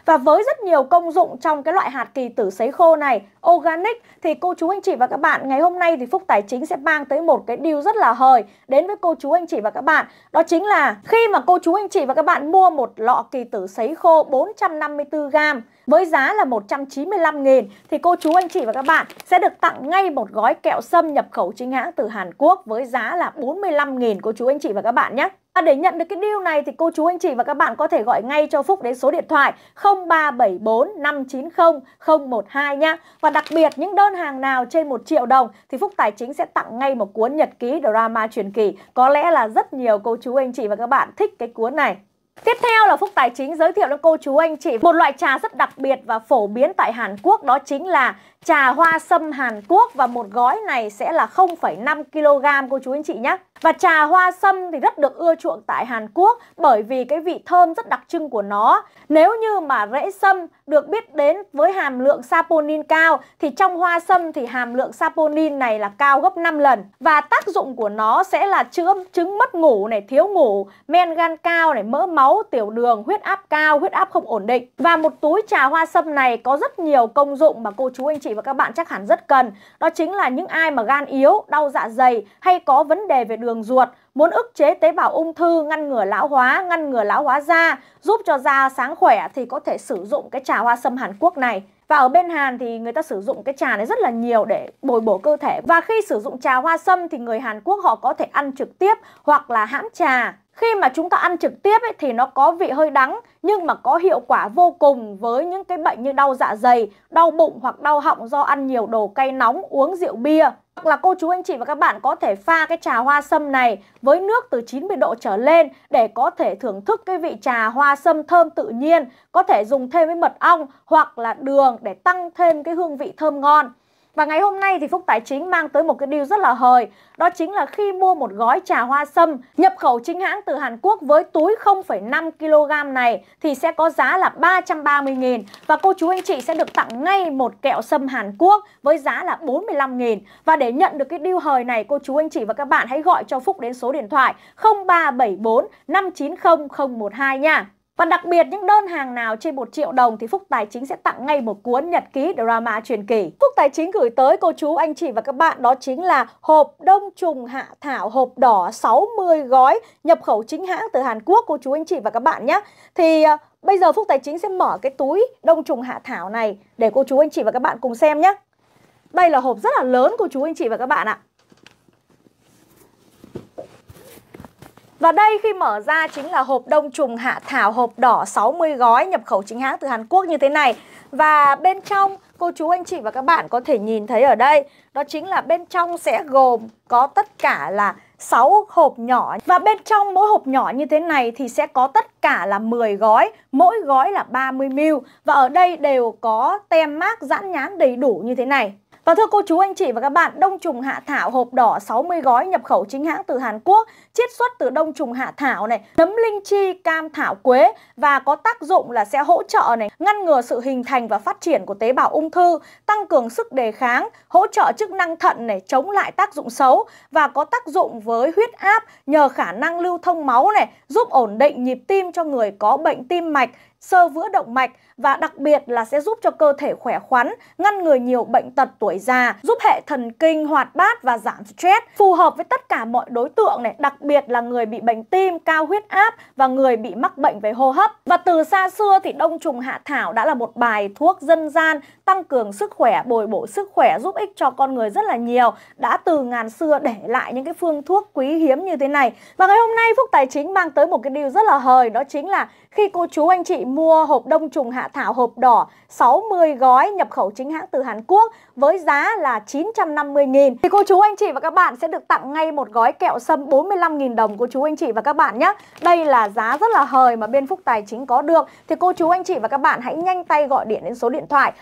Và với rất nhiều công dụng trong cái loại hạt kỳ tử sấy khô này, organic thì cô chú anh chị và các bạn ngày hôm nay thì Phúc Tài Chính sẽ mang tới một cái điều rất là hời đến với cô chú anh chị và các bạn. Đó chính là khi mà cô chú anh chị và các bạn mua một lọ kỳ tử sấy khô 454 g với giá là 195 000 thì cô chú anh chị và các bạn sẽ được tặng ngay một gói kẹo sâm nhập khẩu chính hãng từ Hàn Quốc với giá là 45 000 cô chú anh chị và các bạn nhé. À, để nhận được cái deal này thì cô chú anh chị và các bạn có thể gọi ngay cho Phúc đến số điện thoại 0374 590 012 nha. Và đặc biệt những đơn hàng nào trên 1 triệu đồng thì Phúc Tài Chính sẽ tặng ngay một cuốn nhật ký drama truyền kỳ. Có lẽ là rất nhiều cô chú anh chị và các bạn thích cái cuốn này. Tiếp theo là Phúc Tài Chính giới thiệu đến cô chú anh chị một loại trà rất đặc biệt và phổ biến tại Hàn Quốc đó chính là trà hoa sâm Hàn Quốc và một gói này sẽ là 0,5 kg cô chú anh chị nhé. Và trà hoa sâm thì rất được ưa chuộng tại Hàn Quốc bởi vì cái vị thơm rất đặc trưng của nó. Nếu như mà rễ sâm được biết đến với hàm lượng saponin cao thì trong hoa sâm thì hàm lượng saponin này là cao gấp 5 lần và tác dụng của nó sẽ là chữa chứng mất ngủ này, thiếu ngủ, men gan cao này, mỡ máu, tiểu đường, huyết áp cao, huyết áp không ổn định. Và một túi trà hoa sâm này có rất nhiều công dụng mà cô chú anh chị và các bạn chắc hẳn rất cần. Đó chính là những ai mà gan yếu, đau dạ dày hay có vấn đề về đường đường ruột, muốn ức chế tế bào ung thư, ngăn ngừa lão hóa, ngăn ngừa lão hóa da, giúp cho da sáng khỏe thì có thể sử dụng cái trà hoa sâm Hàn Quốc này. Và ở bên Hàn thì người ta sử dụng cái trà này rất là nhiều để bồi bổ cơ thể. Và khi sử dụng trà hoa sâm thì người Hàn Quốc họ có thể ăn trực tiếp hoặc là hãm trà. Khi mà chúng ta ăn trực tiếp ấy, thì nó có vị hơi đắng nhưng mà có hiệu quả vô cùng với những cái bệnh như đau dạ dày, đau bụng hoặc đau họng do ăn nhiều đồ cay nóng, uống rượu bia. Hoặc là cô chú anh chị và các bạn có thể pha cái trà hoa sâm này với nước từ 90 độ trở lên để có thể thưởng thức cái vị trà hoa sâm thơm tự nhiên, có thể dùng thêm với mật ong hoặc là đường để tăng thêm cái hương vị thơm ngon. Và ngày hôm nay thì Phúc Tài Chính mang tới một cái điều rất là hời, đó chính là khi mua một gói trà hoa sâm nhập khẩu chính hãng từ Hàn Quốc với túi 0,5 kg này thì sẽ có giá là 330 000 và cô chú anh chị sẽ được tặng ngay một kẹo sâm Hàn Quốc với giá là 45 000 Và để nhận được cái điều hời này cô chú anh chị và các bạn hãy gọi cho Phúc đến số điện thoại 0374 590 012 nha. Và đặc biệt những đơn hàng nào trên 1 triệu đồng thì Phúc Tài Chính sẽ tặng ngay một cuốn nhật ký drama truyền kỳ. Phúc Tài Chính gửi tới cô chú, anh chị và các bạn đó chính là hộp đông trùng hạ thảo hộp đỏ 60 gói nhập khẩu chính hãng từ Hàn Quốc cô chú, anh chị và các bạn nhé. Thì uh, bây giờ Phúc Tài Chính sẽ mở cái túi đông trùng hạ thảo này để cô chú, anh chị và các bạn cùng xem nhé. Đây là hộp rất là lớn cô chú, anh chị và các bạn ạ. Và đây khi mở ra chính là hộp đông trùng hạ thảo hộp đỏ 60 gói nhập khẩu chính hãng từ Hàn Quốc như thế này. Và bên trong cô chú anh chị và các bạn có thể nhìn thấy ở đây đó chính là bên trong sẽ gồm có tất cả là 6 hộp nhỏ và bên trong mỗi hộp nhỏ như thế này thì sẽ có tất cả là 10 gói, mỗi gói là 30ml và ở đây đều có tem mác dãn nhãn đầy đủ như thế này. Và thưa cô chú anh chị và các bạn, đông trùng hạ thảo hộp đỏ 60 gói nhập khẩu chính hãng từ Hàn Quốc, chiết xuất từ đông trùng hạ thảo này, nấm linh chi, cam thảo quế và có tác dụng là sẽ hỗ trợ này, ngăn ngừa sự hình thành và phát triển của tế bào ung thư, tăng cường sức đề kháng, hỗ trợ chức năng thận này, chống lại tác dụng xấu và có tác dụng với huyết áp nhờ khả năng lưu thông máu này, giúp ổn định nhịp tim cho người có bệnh tim mạch, sơ vữa động mạch và đặc biệt là sẽ giúp cho cơ thể khỏe khoắn, ngăn ngừa nhiều bệnh tật tuổi già, giúp hệ thần kinh hoạt bát và giảm stress, phù hợp với tất cả mọi đối tượng này, đặc biệt là người bị bệnh tim, cao huyết áp và người bị mắc bệnh về hô hấp. Và từ xa xưa thì đông trùng hạ thảo đã là một bài thuốc dân gian tăng cường sức khỏe, bồi bổ sức khỏe giúp ích cho con người rất là nhiều, đã từ ngàn xưa để lại những cái phương thuốc quý hiếm như thế này. Và ngày hôm nay Phúc Tài Chính mang tới một cái điều rất là hời đó chính là khi cô chú anh chị mua hộp đông trùng hạ thảo hộp đỏ 60 gói nhập khẩu chính hãng từ Hàn Quốc với giá là 950.000 thì cô chú anh chị và các bạn sẽ được tặng ngay một gói kẹo sâm 45.000 đồng cô chú anh chị và các bạn nhé. Đây là giá rất là hời mà bên Phúc Tài chính có được thì cô chú anh chị và các bạn hãy nhanh tay gọi điện đến số điện thoại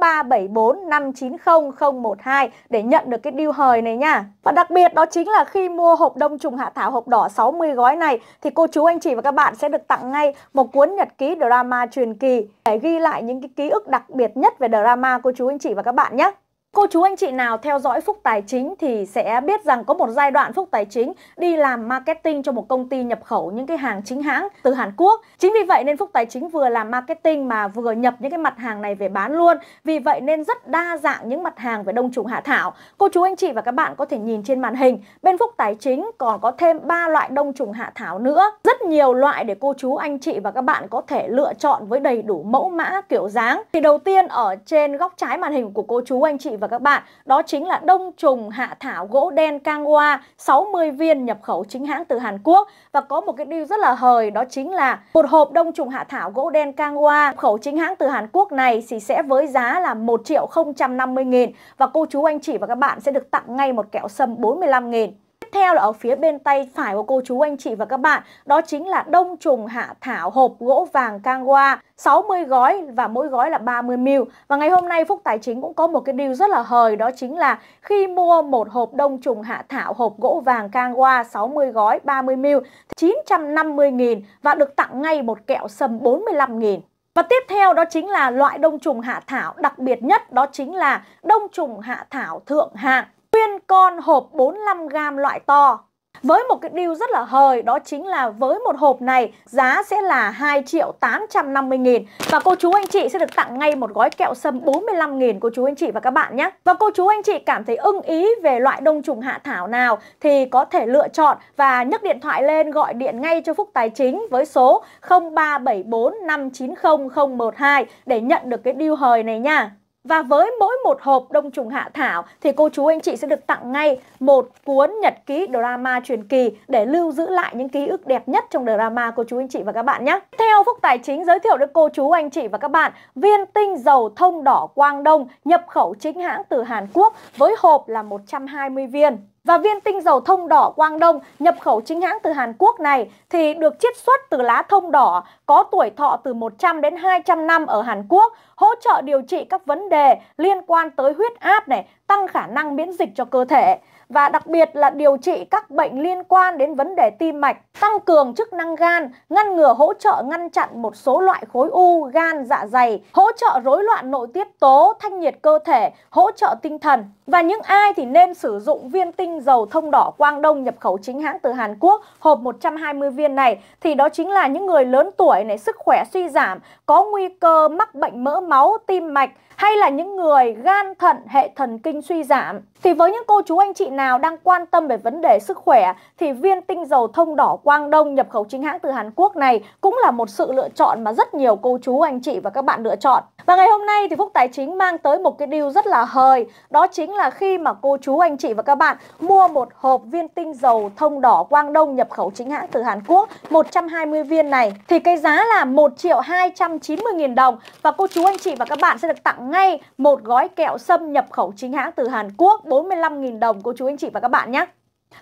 0374 590 012 để nhận được cái deal hời này nha. Và đặc biệt đó chính là khi mua hộp đông trùng hạ thảo hộp đỏ 60 gói này thì cô chú anh chị và các bạn sẽ được tặng ngay một cuốn nhật ký The drama truyền kỳ để ghi lại những cái ký ức đặc biệt nhất về drama cô chú anh chị và các bạn nhé. Cô chú anh chị nào theo dõi Phúc Tài Chính thì sẽ biết rằng có một giai đoạn Phúc Tài Chính đi làm marketing cho một công ty nhập khẩu những cái hàng chính hãng từ Hàn Quốc. Chính vì vậy nên Phúc Tài Chính vừa làm marketing mà vừa nhập những cái mặt hàng này về bán luôn. Vì vậy nên rất đa dạng những mặt hàng về đông trùng hạ thảo. Cô chú anh chị và các bạn có thể nhìn trên màn hình, bên Phúc Tài Chính còn có thêm 3 loại đông trùng hạ thảo nữa. Rất nhiều loại để cô chú anh chị và các bạn có thể lựa chọn với đầy đủ mẫu mã kiểu dáng. Thì đầu tiên ở trên góc trái màn hình của cô chú anh chị và các bạn, đó chính là đông trùng hạ thảo gỗ đen Kangwa 60 viên nhập khẩu chính hãng từ Hàn Quốc và có một cái điều rất là hời đó chính là một hộp đông trùng hạ thảo gỗ đen Kangwa nhập khẩu chính hãng từ Hàn Quốc này thì sẽ với giá là 1 triệu 050 nghìn và cô chú anh chị và các bạn sẽ được tặng ngay một kẹo sâm 45 nghìn Tiếp theo là ở phía bên tay phải của cô chú anh chị và các bạn, đó chính là đông trùng hạ thảo hộp gỗ vàng Kangwa, 60 gói và mỗi gói là 30ml. Và ngày hôm nay Phúc Tài Chính cũng có một cái deal rất là hời, đó chính là khi mua một hộp đông trùng hạ thảo hộp gỗ vàng Kangwa 60 gói 30ml, 950.000 và được tặng ngay một kẹo sâm 45.000. Và tiếp theo đó chính là loại đông trùng hạ thảo đặc biệt nhất đó chính là đông trùng hạ thảo thượng hạng khuyên con hộp 45g loại to. Với một cái deal rất là hời đó chính là với một hộp này giá sẽ là 2 triệu 850 nghìn Và cô chú anh chị sẽ được tặng ngay một gói kẹo sâm 45 nghìn cô chú anh chị và các bạn nhé Và cô chú anh chị cảm thấy ưng ý về loại đông trùng hạ thảo nào thì có thể lựa chọn và nhấc điện thoại lên gọi điện ngay cho Phúc Tài Chính với số 0374 590 012 để nhận được cái deal hời này nha và với mỗi một hộp đông trùng hạ thảo thì cô chú anh chị sẽ được tặng ngay một cuốn nhật ký drama truyền kỳ để lưu giữ lại những ký ức đẹp nhất trong drama cô chú anh chị và các bạn nhé. Theo Phúc Tài Chính giới thiệu đến cô chú anh chị và các bạn viên tinh dầu thông đỏ Quang Đông nhập khẩu chính hãng từ Hàn Quốc với hộp là 120 viên. Và viên tinh dầu thông đỏ Quang Đông nhập khẩu chính hãng từ Hàn Quốc này thì được chiết xuất từ lá thông đỏ có tuổi thọ từ 100 đến 200 năm ở Hàn Quốc, hỗ trợ điều trị các vấn đề liên quan tới huyết áp này, tăng khả năng miễn dịch cho cơ thể và đặc biệt là điều trị các bệnh liên quan đến vấn đề tim mạch, tăng cường chức năng gan, ngăn ngừa hỗ trợ ngăn chặn một số loại khối u, gan, dạ dày, hỗ trợ rối loạn nội tiết tố, thanh nhiệt cơ thể, hỗ trợ tinh thần. Và những ai thì nên sử dụng viên tinh dầu thông đỏ Quang Đông nhập khẩu chính hãng từ Hàn Quốc, hộp 120 viên này thì đó chính là những người lớn tuổi này sức khỏe suy giảm, có nguy cơ mắc bệnh mỡ máu, tim mạch hay là những người gan thận hệ thần kinh suy giảm. Thì với những cô chú anh chị nào đang quan tâm về vấn đề sức khỏe thì viên tinh dầu thông đỏ Quang Đông nhập khẩu chính hãng từ Hàn Quốc này cũng là một sự lựa chọn mà rất nhiều cô chú anh chị và các bạn lựa chọn. Và ngày hôm nay thì Phúc Tài Chính mang tới một cái điều rất là hời, đó chính là khi mà cô chú anh chị và các bạn mua một hộp viên tinh dầu thông đỏ Quang Đông nhập khẩu chính hãng từ Hàn Quốc 120 viên này thì cái giá là 1 triệu 290 nghìn đồng và cô chú anh chị và các bạn sẽ được tặng ngay một gói kẹo sâm nhập khẩu chính hãng từ Hàn Quốc 45.000 đồng cô chú anh chị và các bạn nhé.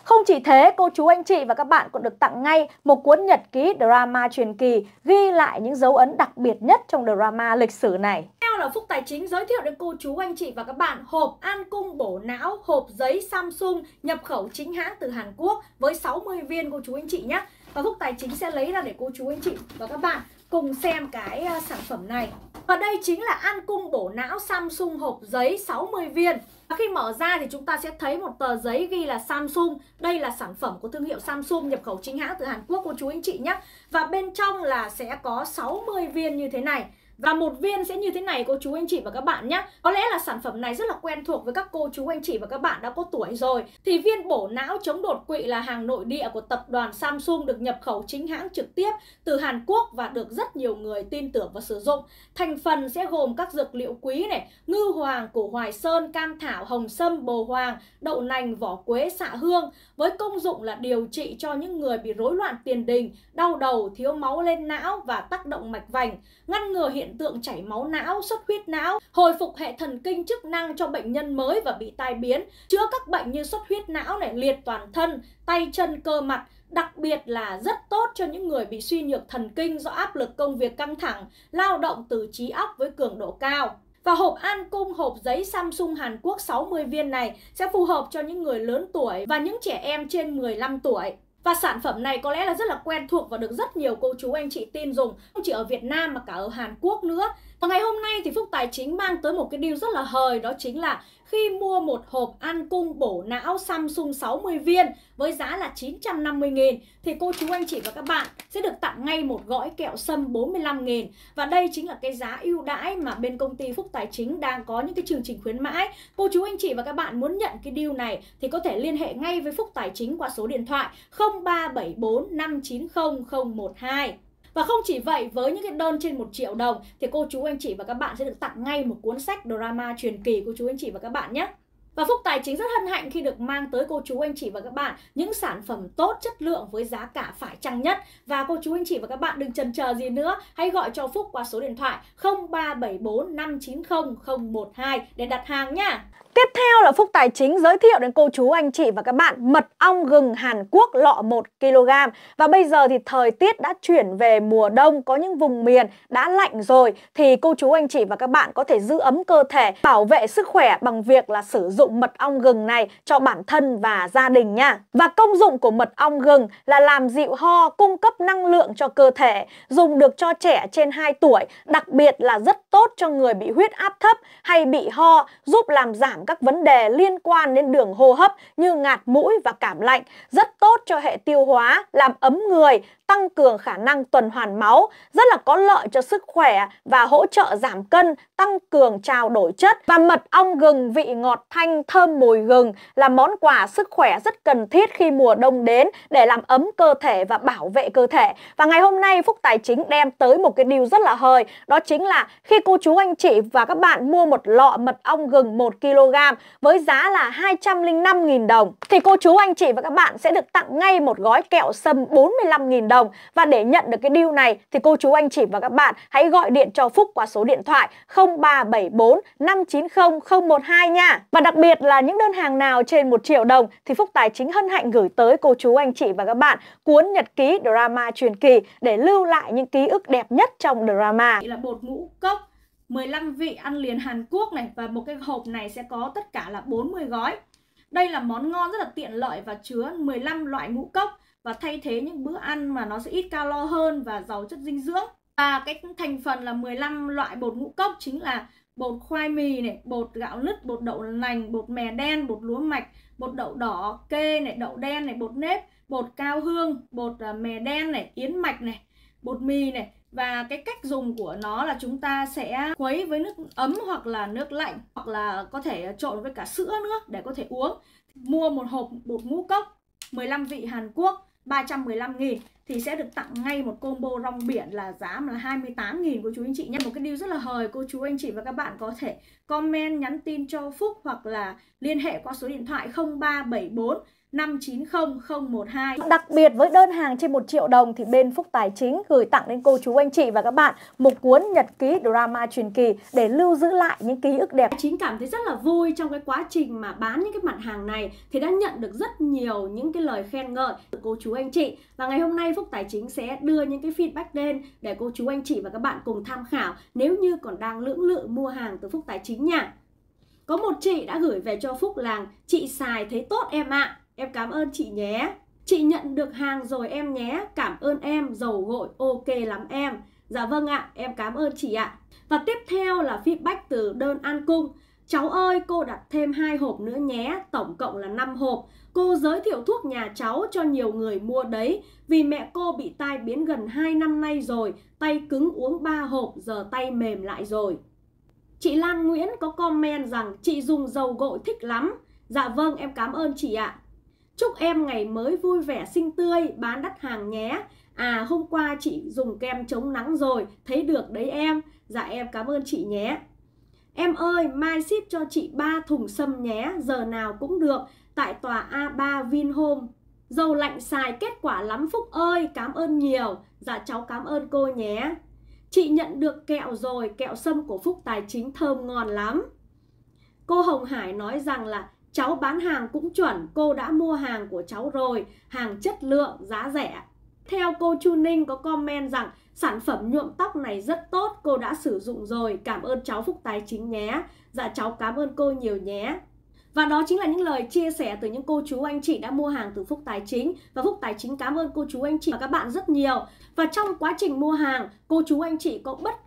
Không chỉ thế, cô chú anh chị và các bạn còn được tặng ngay một cuốn nhật ký drama truyền kỳ ghi lại những dấu ấn đặc biệt nhất trong drama lịch sử này. Theo là Phúc Tài Chính giới thiệu đến cô chú anh chị và các bạn hộp an cung bổ não, hộp giấy Samsung nhập khẩu chính hãng từ Hàn Quốc với 60 viên cô chú anh chị nhé. Và Phúc Tài Chính sẽ lấy ra để cô chú anh chị và các bạn cùng xem cái ờ, sản phẩm này và đây chính là an cung bổ não Samsung hộp giấy 60 viên Khi mở ra thì chúng ta sẽ thấy một tờ giấy ghi là Samsung Đây là sản phẩm của thương hiệu Samsung nhập khẩu chính hãng từ Hàn Quốc cô chú anh chị nhé Và bên trong là sẽ có 60 viên như thế này và một viên sẽ như thế này cô chú anh chị và các bạn nhé Có lẽ là sản phẩm này rất là quen thuộc với các cô chú anh chị và các bạn đã có tuổi rồi Thì viên bổ não chống đột quỵ là hàng nội địa của tập đoàn Samsung được nhập khẩu chính hãng trực tiếp từ Hàn Quốc và được rất nhiều người tin tưởng và sử dụng Thành phần sẽ gồm các dược liệu quý này, ngư hoàng, củ hoài sơn, cam thảo, hồng sâm, bồ hoàng, đậu nành, vỏ quế, xạ hương với công dụng là điều trị cho những người bị rối loạn tiền đình, đau đầu, thiếu máu lên não và tác động mạch vành, ngăn ngừa hiện tượng chảy máu não, xuất huyết não, hồi phục hệ thần kinh chức năng cho bệnh nhân mới và bị tai biến, chữa các bệnh như xuất huyết não này, liệt toàn thân, tay chân cơ mặt, đặc biệt là rất tốt cho những người bị suy nhược thần kinh do áp lực công việc căng thẳng, lao động từ trí óc với cường độ cao. Và hộp an cung hộp giấy Samsung Hàn Quốc 60 viên này sẽ phù hợp cho những người lớn tuổi và những trẻ em trên 15 tuổi. Và sản phẩm này có lẽ là rất là quen thuộc và được rất nhiều cô chú anh chị tin dùng, không chỉ ở Việt Nam mà cả ở Hàn Quốc nữa. Và ngày hôm nay thì Phúc Tài Chính mang tới một cái deal rất là hời đó chính là khi mua một hộp ăn cung bổ não Samsung 60 viên với giá là 950.000 thì cô chú anh chị và các bạn sẽ được tặng ngay một gói kẹo sâm 45.000 và đây chính là cái giá ưu đãi mà bên công ty Phúc Tài Chính đang có những cái chương trình khuyến mãi. Cô chú anh chị và các bạn muốn nhận cái deal này thì có thể liên hệ ngay với Phúc Tài Chính qua số điện thoại 0374 590 012. Và không chỉ vậy, với những cái đơn trên 1 triệu đồng thì cô chú anh chị và các bạn sẽ được tặng ngay một cuốn sách drama truyền kỳ cô chú anh chị và các bạn nhé. Và Phúc Tài Chính rất hân hạnh khi được mang tới cô chú anh chị và các bạn những sản phẩm tốt chất lượng với giá cả phải chăng nhất. Và cô chú anh chị và các bạn đừng chần chờ gì nữa, hãy gọi cho Phúc qua số điện thoại 0374 590 012 để đặt hàng nha. Tiếp theo là Phúc Tài Chính giới thiệu đến cô chú anh chị và các bạn mật ong gừng Hàn Quốc lọ 1kg. Và bây giờ thì thời tiết đã chuyển về mùa đông, có những vùng miền đã lạnh rồi thì cô chú anh chị và các bạn có thể giữ ấm cơ thể, bảo vệ sức khỏe bằng việc là sử dụng mật ong gừng này cho bản thân và gia đình nha. Và công dụng của mật ong gừng là làm dịu ho, cung cấp năng lượng cho cơ thể, dùng được cho trẻ trên 2 tuổi, đặc biệt là rất tốt cho người bị huyết áp thấp hay bị ho, giúp làm giảm các vấn đề liên quan đến đường hô hấp như ngạt mũi và cảm lạnh rất tốt cho hệ tiêu hóa, làm ấm người, tăng cường khả năng tuần hoàn máu, rất là có lợi cho sức khỏe và hỗ trợ giảm cân, tăng cường trao đổi chất. Và mật ong gừng vị ngọt thanh thơm mùi gừng là món quà sức khỏe rất cần thiết khi mùa đông đến để làm ấm cơ thể và bảo vệ cơ thể. Và ngày hôm nay Phúc Tài Chính đem tới một cái điều rất là hời, đó chính là khi cô chú anh chị và các bạn mua một lọ mật ong gừng 1 kg với giá là 205.000 đồng thì cô chú anh chị và các bạn sẽ được tặng ngay một gói kẹo sâm 45.000 đồng. Và để nhận được cái deal này thì cô chú anh chị và các bạn hãy gọi điện cho Phúc qua số điện thoại 0374 590 012 nha. Và đặc biệt là những đơn hàng nào trên 1 triệu đồng thì Phúc Tài chính hân hạnh gửi tới cô chú anh chị và các bạn cuốn nhật ký drama truyền kỳ để lưu lại những ký ức đẹp nhất trong drama. Đây là bột ngũ cốc 15 vị ăn liền Hàn Quốc này và một cái hộp này sẽ có tất cả là 40 gói. Đây là món ngon rất là tiện lợi và chứa 15 loại ngũ cốc và thay thế những bữa ăn mà nó sẽ ít calo hơn và giàu chất dinh dưỡng. Và cái thành phần là 15 loại bột ngũ cốc chính là bột khoai mì này, bột gạo lứt, bột đậu lành, bột mè đen, bột lúa mạch, bột đậu đỏ, kê này, đậu đen này, bột nếp, bột cao hương, bột à, mè đen này, yến mạch này, bột mì này, và cái cách dùng của nó là chúng ta sẽ khuấy với nước ấm hoặc là nước lạnh hoặc là có thể trộn với cả sữa nữa để có thể uống mua một hộp bột ngũ cốc 15 vị Hàn Quốc 315 nghìn thì sẽ được tặng ngay một combo rong biển là giá là 28 nghìn của chú anh chị nhé. Một cái deal rất là hời cô chú anh chị và các bạn có thể comment nhắn tin cho Phúc hoặc là liên hệ qua số điện thoại 0374 590012. Đặc biệt với đơn hàng trên 1 triệu đồng thì bên Phúc Tài Chính gửi tặng đến cô chú anh chị và các bạn một cuốn nhật ký drama truyền kỳ để lưu giữ lại những ký ức đẹp. Chính cảm thấy rất là vui trong cái quá trình mà bán những cái mặt hàng này thì đã nhận được rất nhiều những cái lời khen ngợi từ cô chú anh chị. Và ngày hôm nay Phúc Tài Chính sẽ đưa những cái feedback lên để cô chú anh chị và các bạn cùng tham khảo nếu như còn đang lưỡng lự mua hàng từ Phúc Tài Chính nha. Có một chị đã gửi về cho Phúc làng, chị xài thấy tốt em ạ. À Em cảm ơn chị nhé. Chị nhận được hàng rồi em nhé. Cảm ơn em, dầu gội ok lắm em. Dạ vâng ạ, em cảm ơn chị ạ. Và tiếp theo là feedback từ đơn an cung. Cháu ơi, cô đặt thêm hai hộp nữa nhé, tổng cộng là 5 hộp. Cô giới thiệu thuốc nhà cháu cho nhiều người mua đấy, vì mẹ cô bị tai biến gần 2 năm nay rồi, tay cứng uống 3 hộp giờ tay mềm lại rồi. Chị Lan Nguyễn có comment rằng chị dùng dầu gội thích lắm. Dạ vâng, em cảm ơn chị ạ. Chúc em ngày mới vui vẻ xinh tươi, bán đắt hàng nhé. À hôm qua chị dùng kem chống nắng rồi, thấy được đấy em. Dạ em cảm ơn chị nhé. Em ơi, mai ship cho chị 3 thùng sâm nhé, giờ nào cũng được, tại tòa A3 Vinhome. Dầu lạnh xài kết quả lắm Phúc ơi, cảm ơn nhiều. Dạ cháu cảm ơn cô nhé. Chị nhận được kẹo rồi, kẹo sâm của Phúc Tài Chính thơm ngon lắm. Cô Hồng Hải nói rằng là Cháu bán hàng cũng chuẩn, cô đã mua hàng của cháu rồi, hàng chất lượng, giá rẻ. Theo cô Chu Ninh có comment rằng sản phẩm nhuộm tóc này rất tốt, cô đã sử dụng rồi, cảm ơn cháu Phúc Tài Chính nhé. Dạ cháu cảm ơn cô nhiều nhé. Và đó chính là những lời chia sẻ từ những cô chú anh chị đã mua hàng từ Phúc Tài Chính Và Phúc Tài Chính cảm ơn cô chú anh chị và các bạn rất nhiều Và trong quá trình mua hàng, cô chú anh chị có bất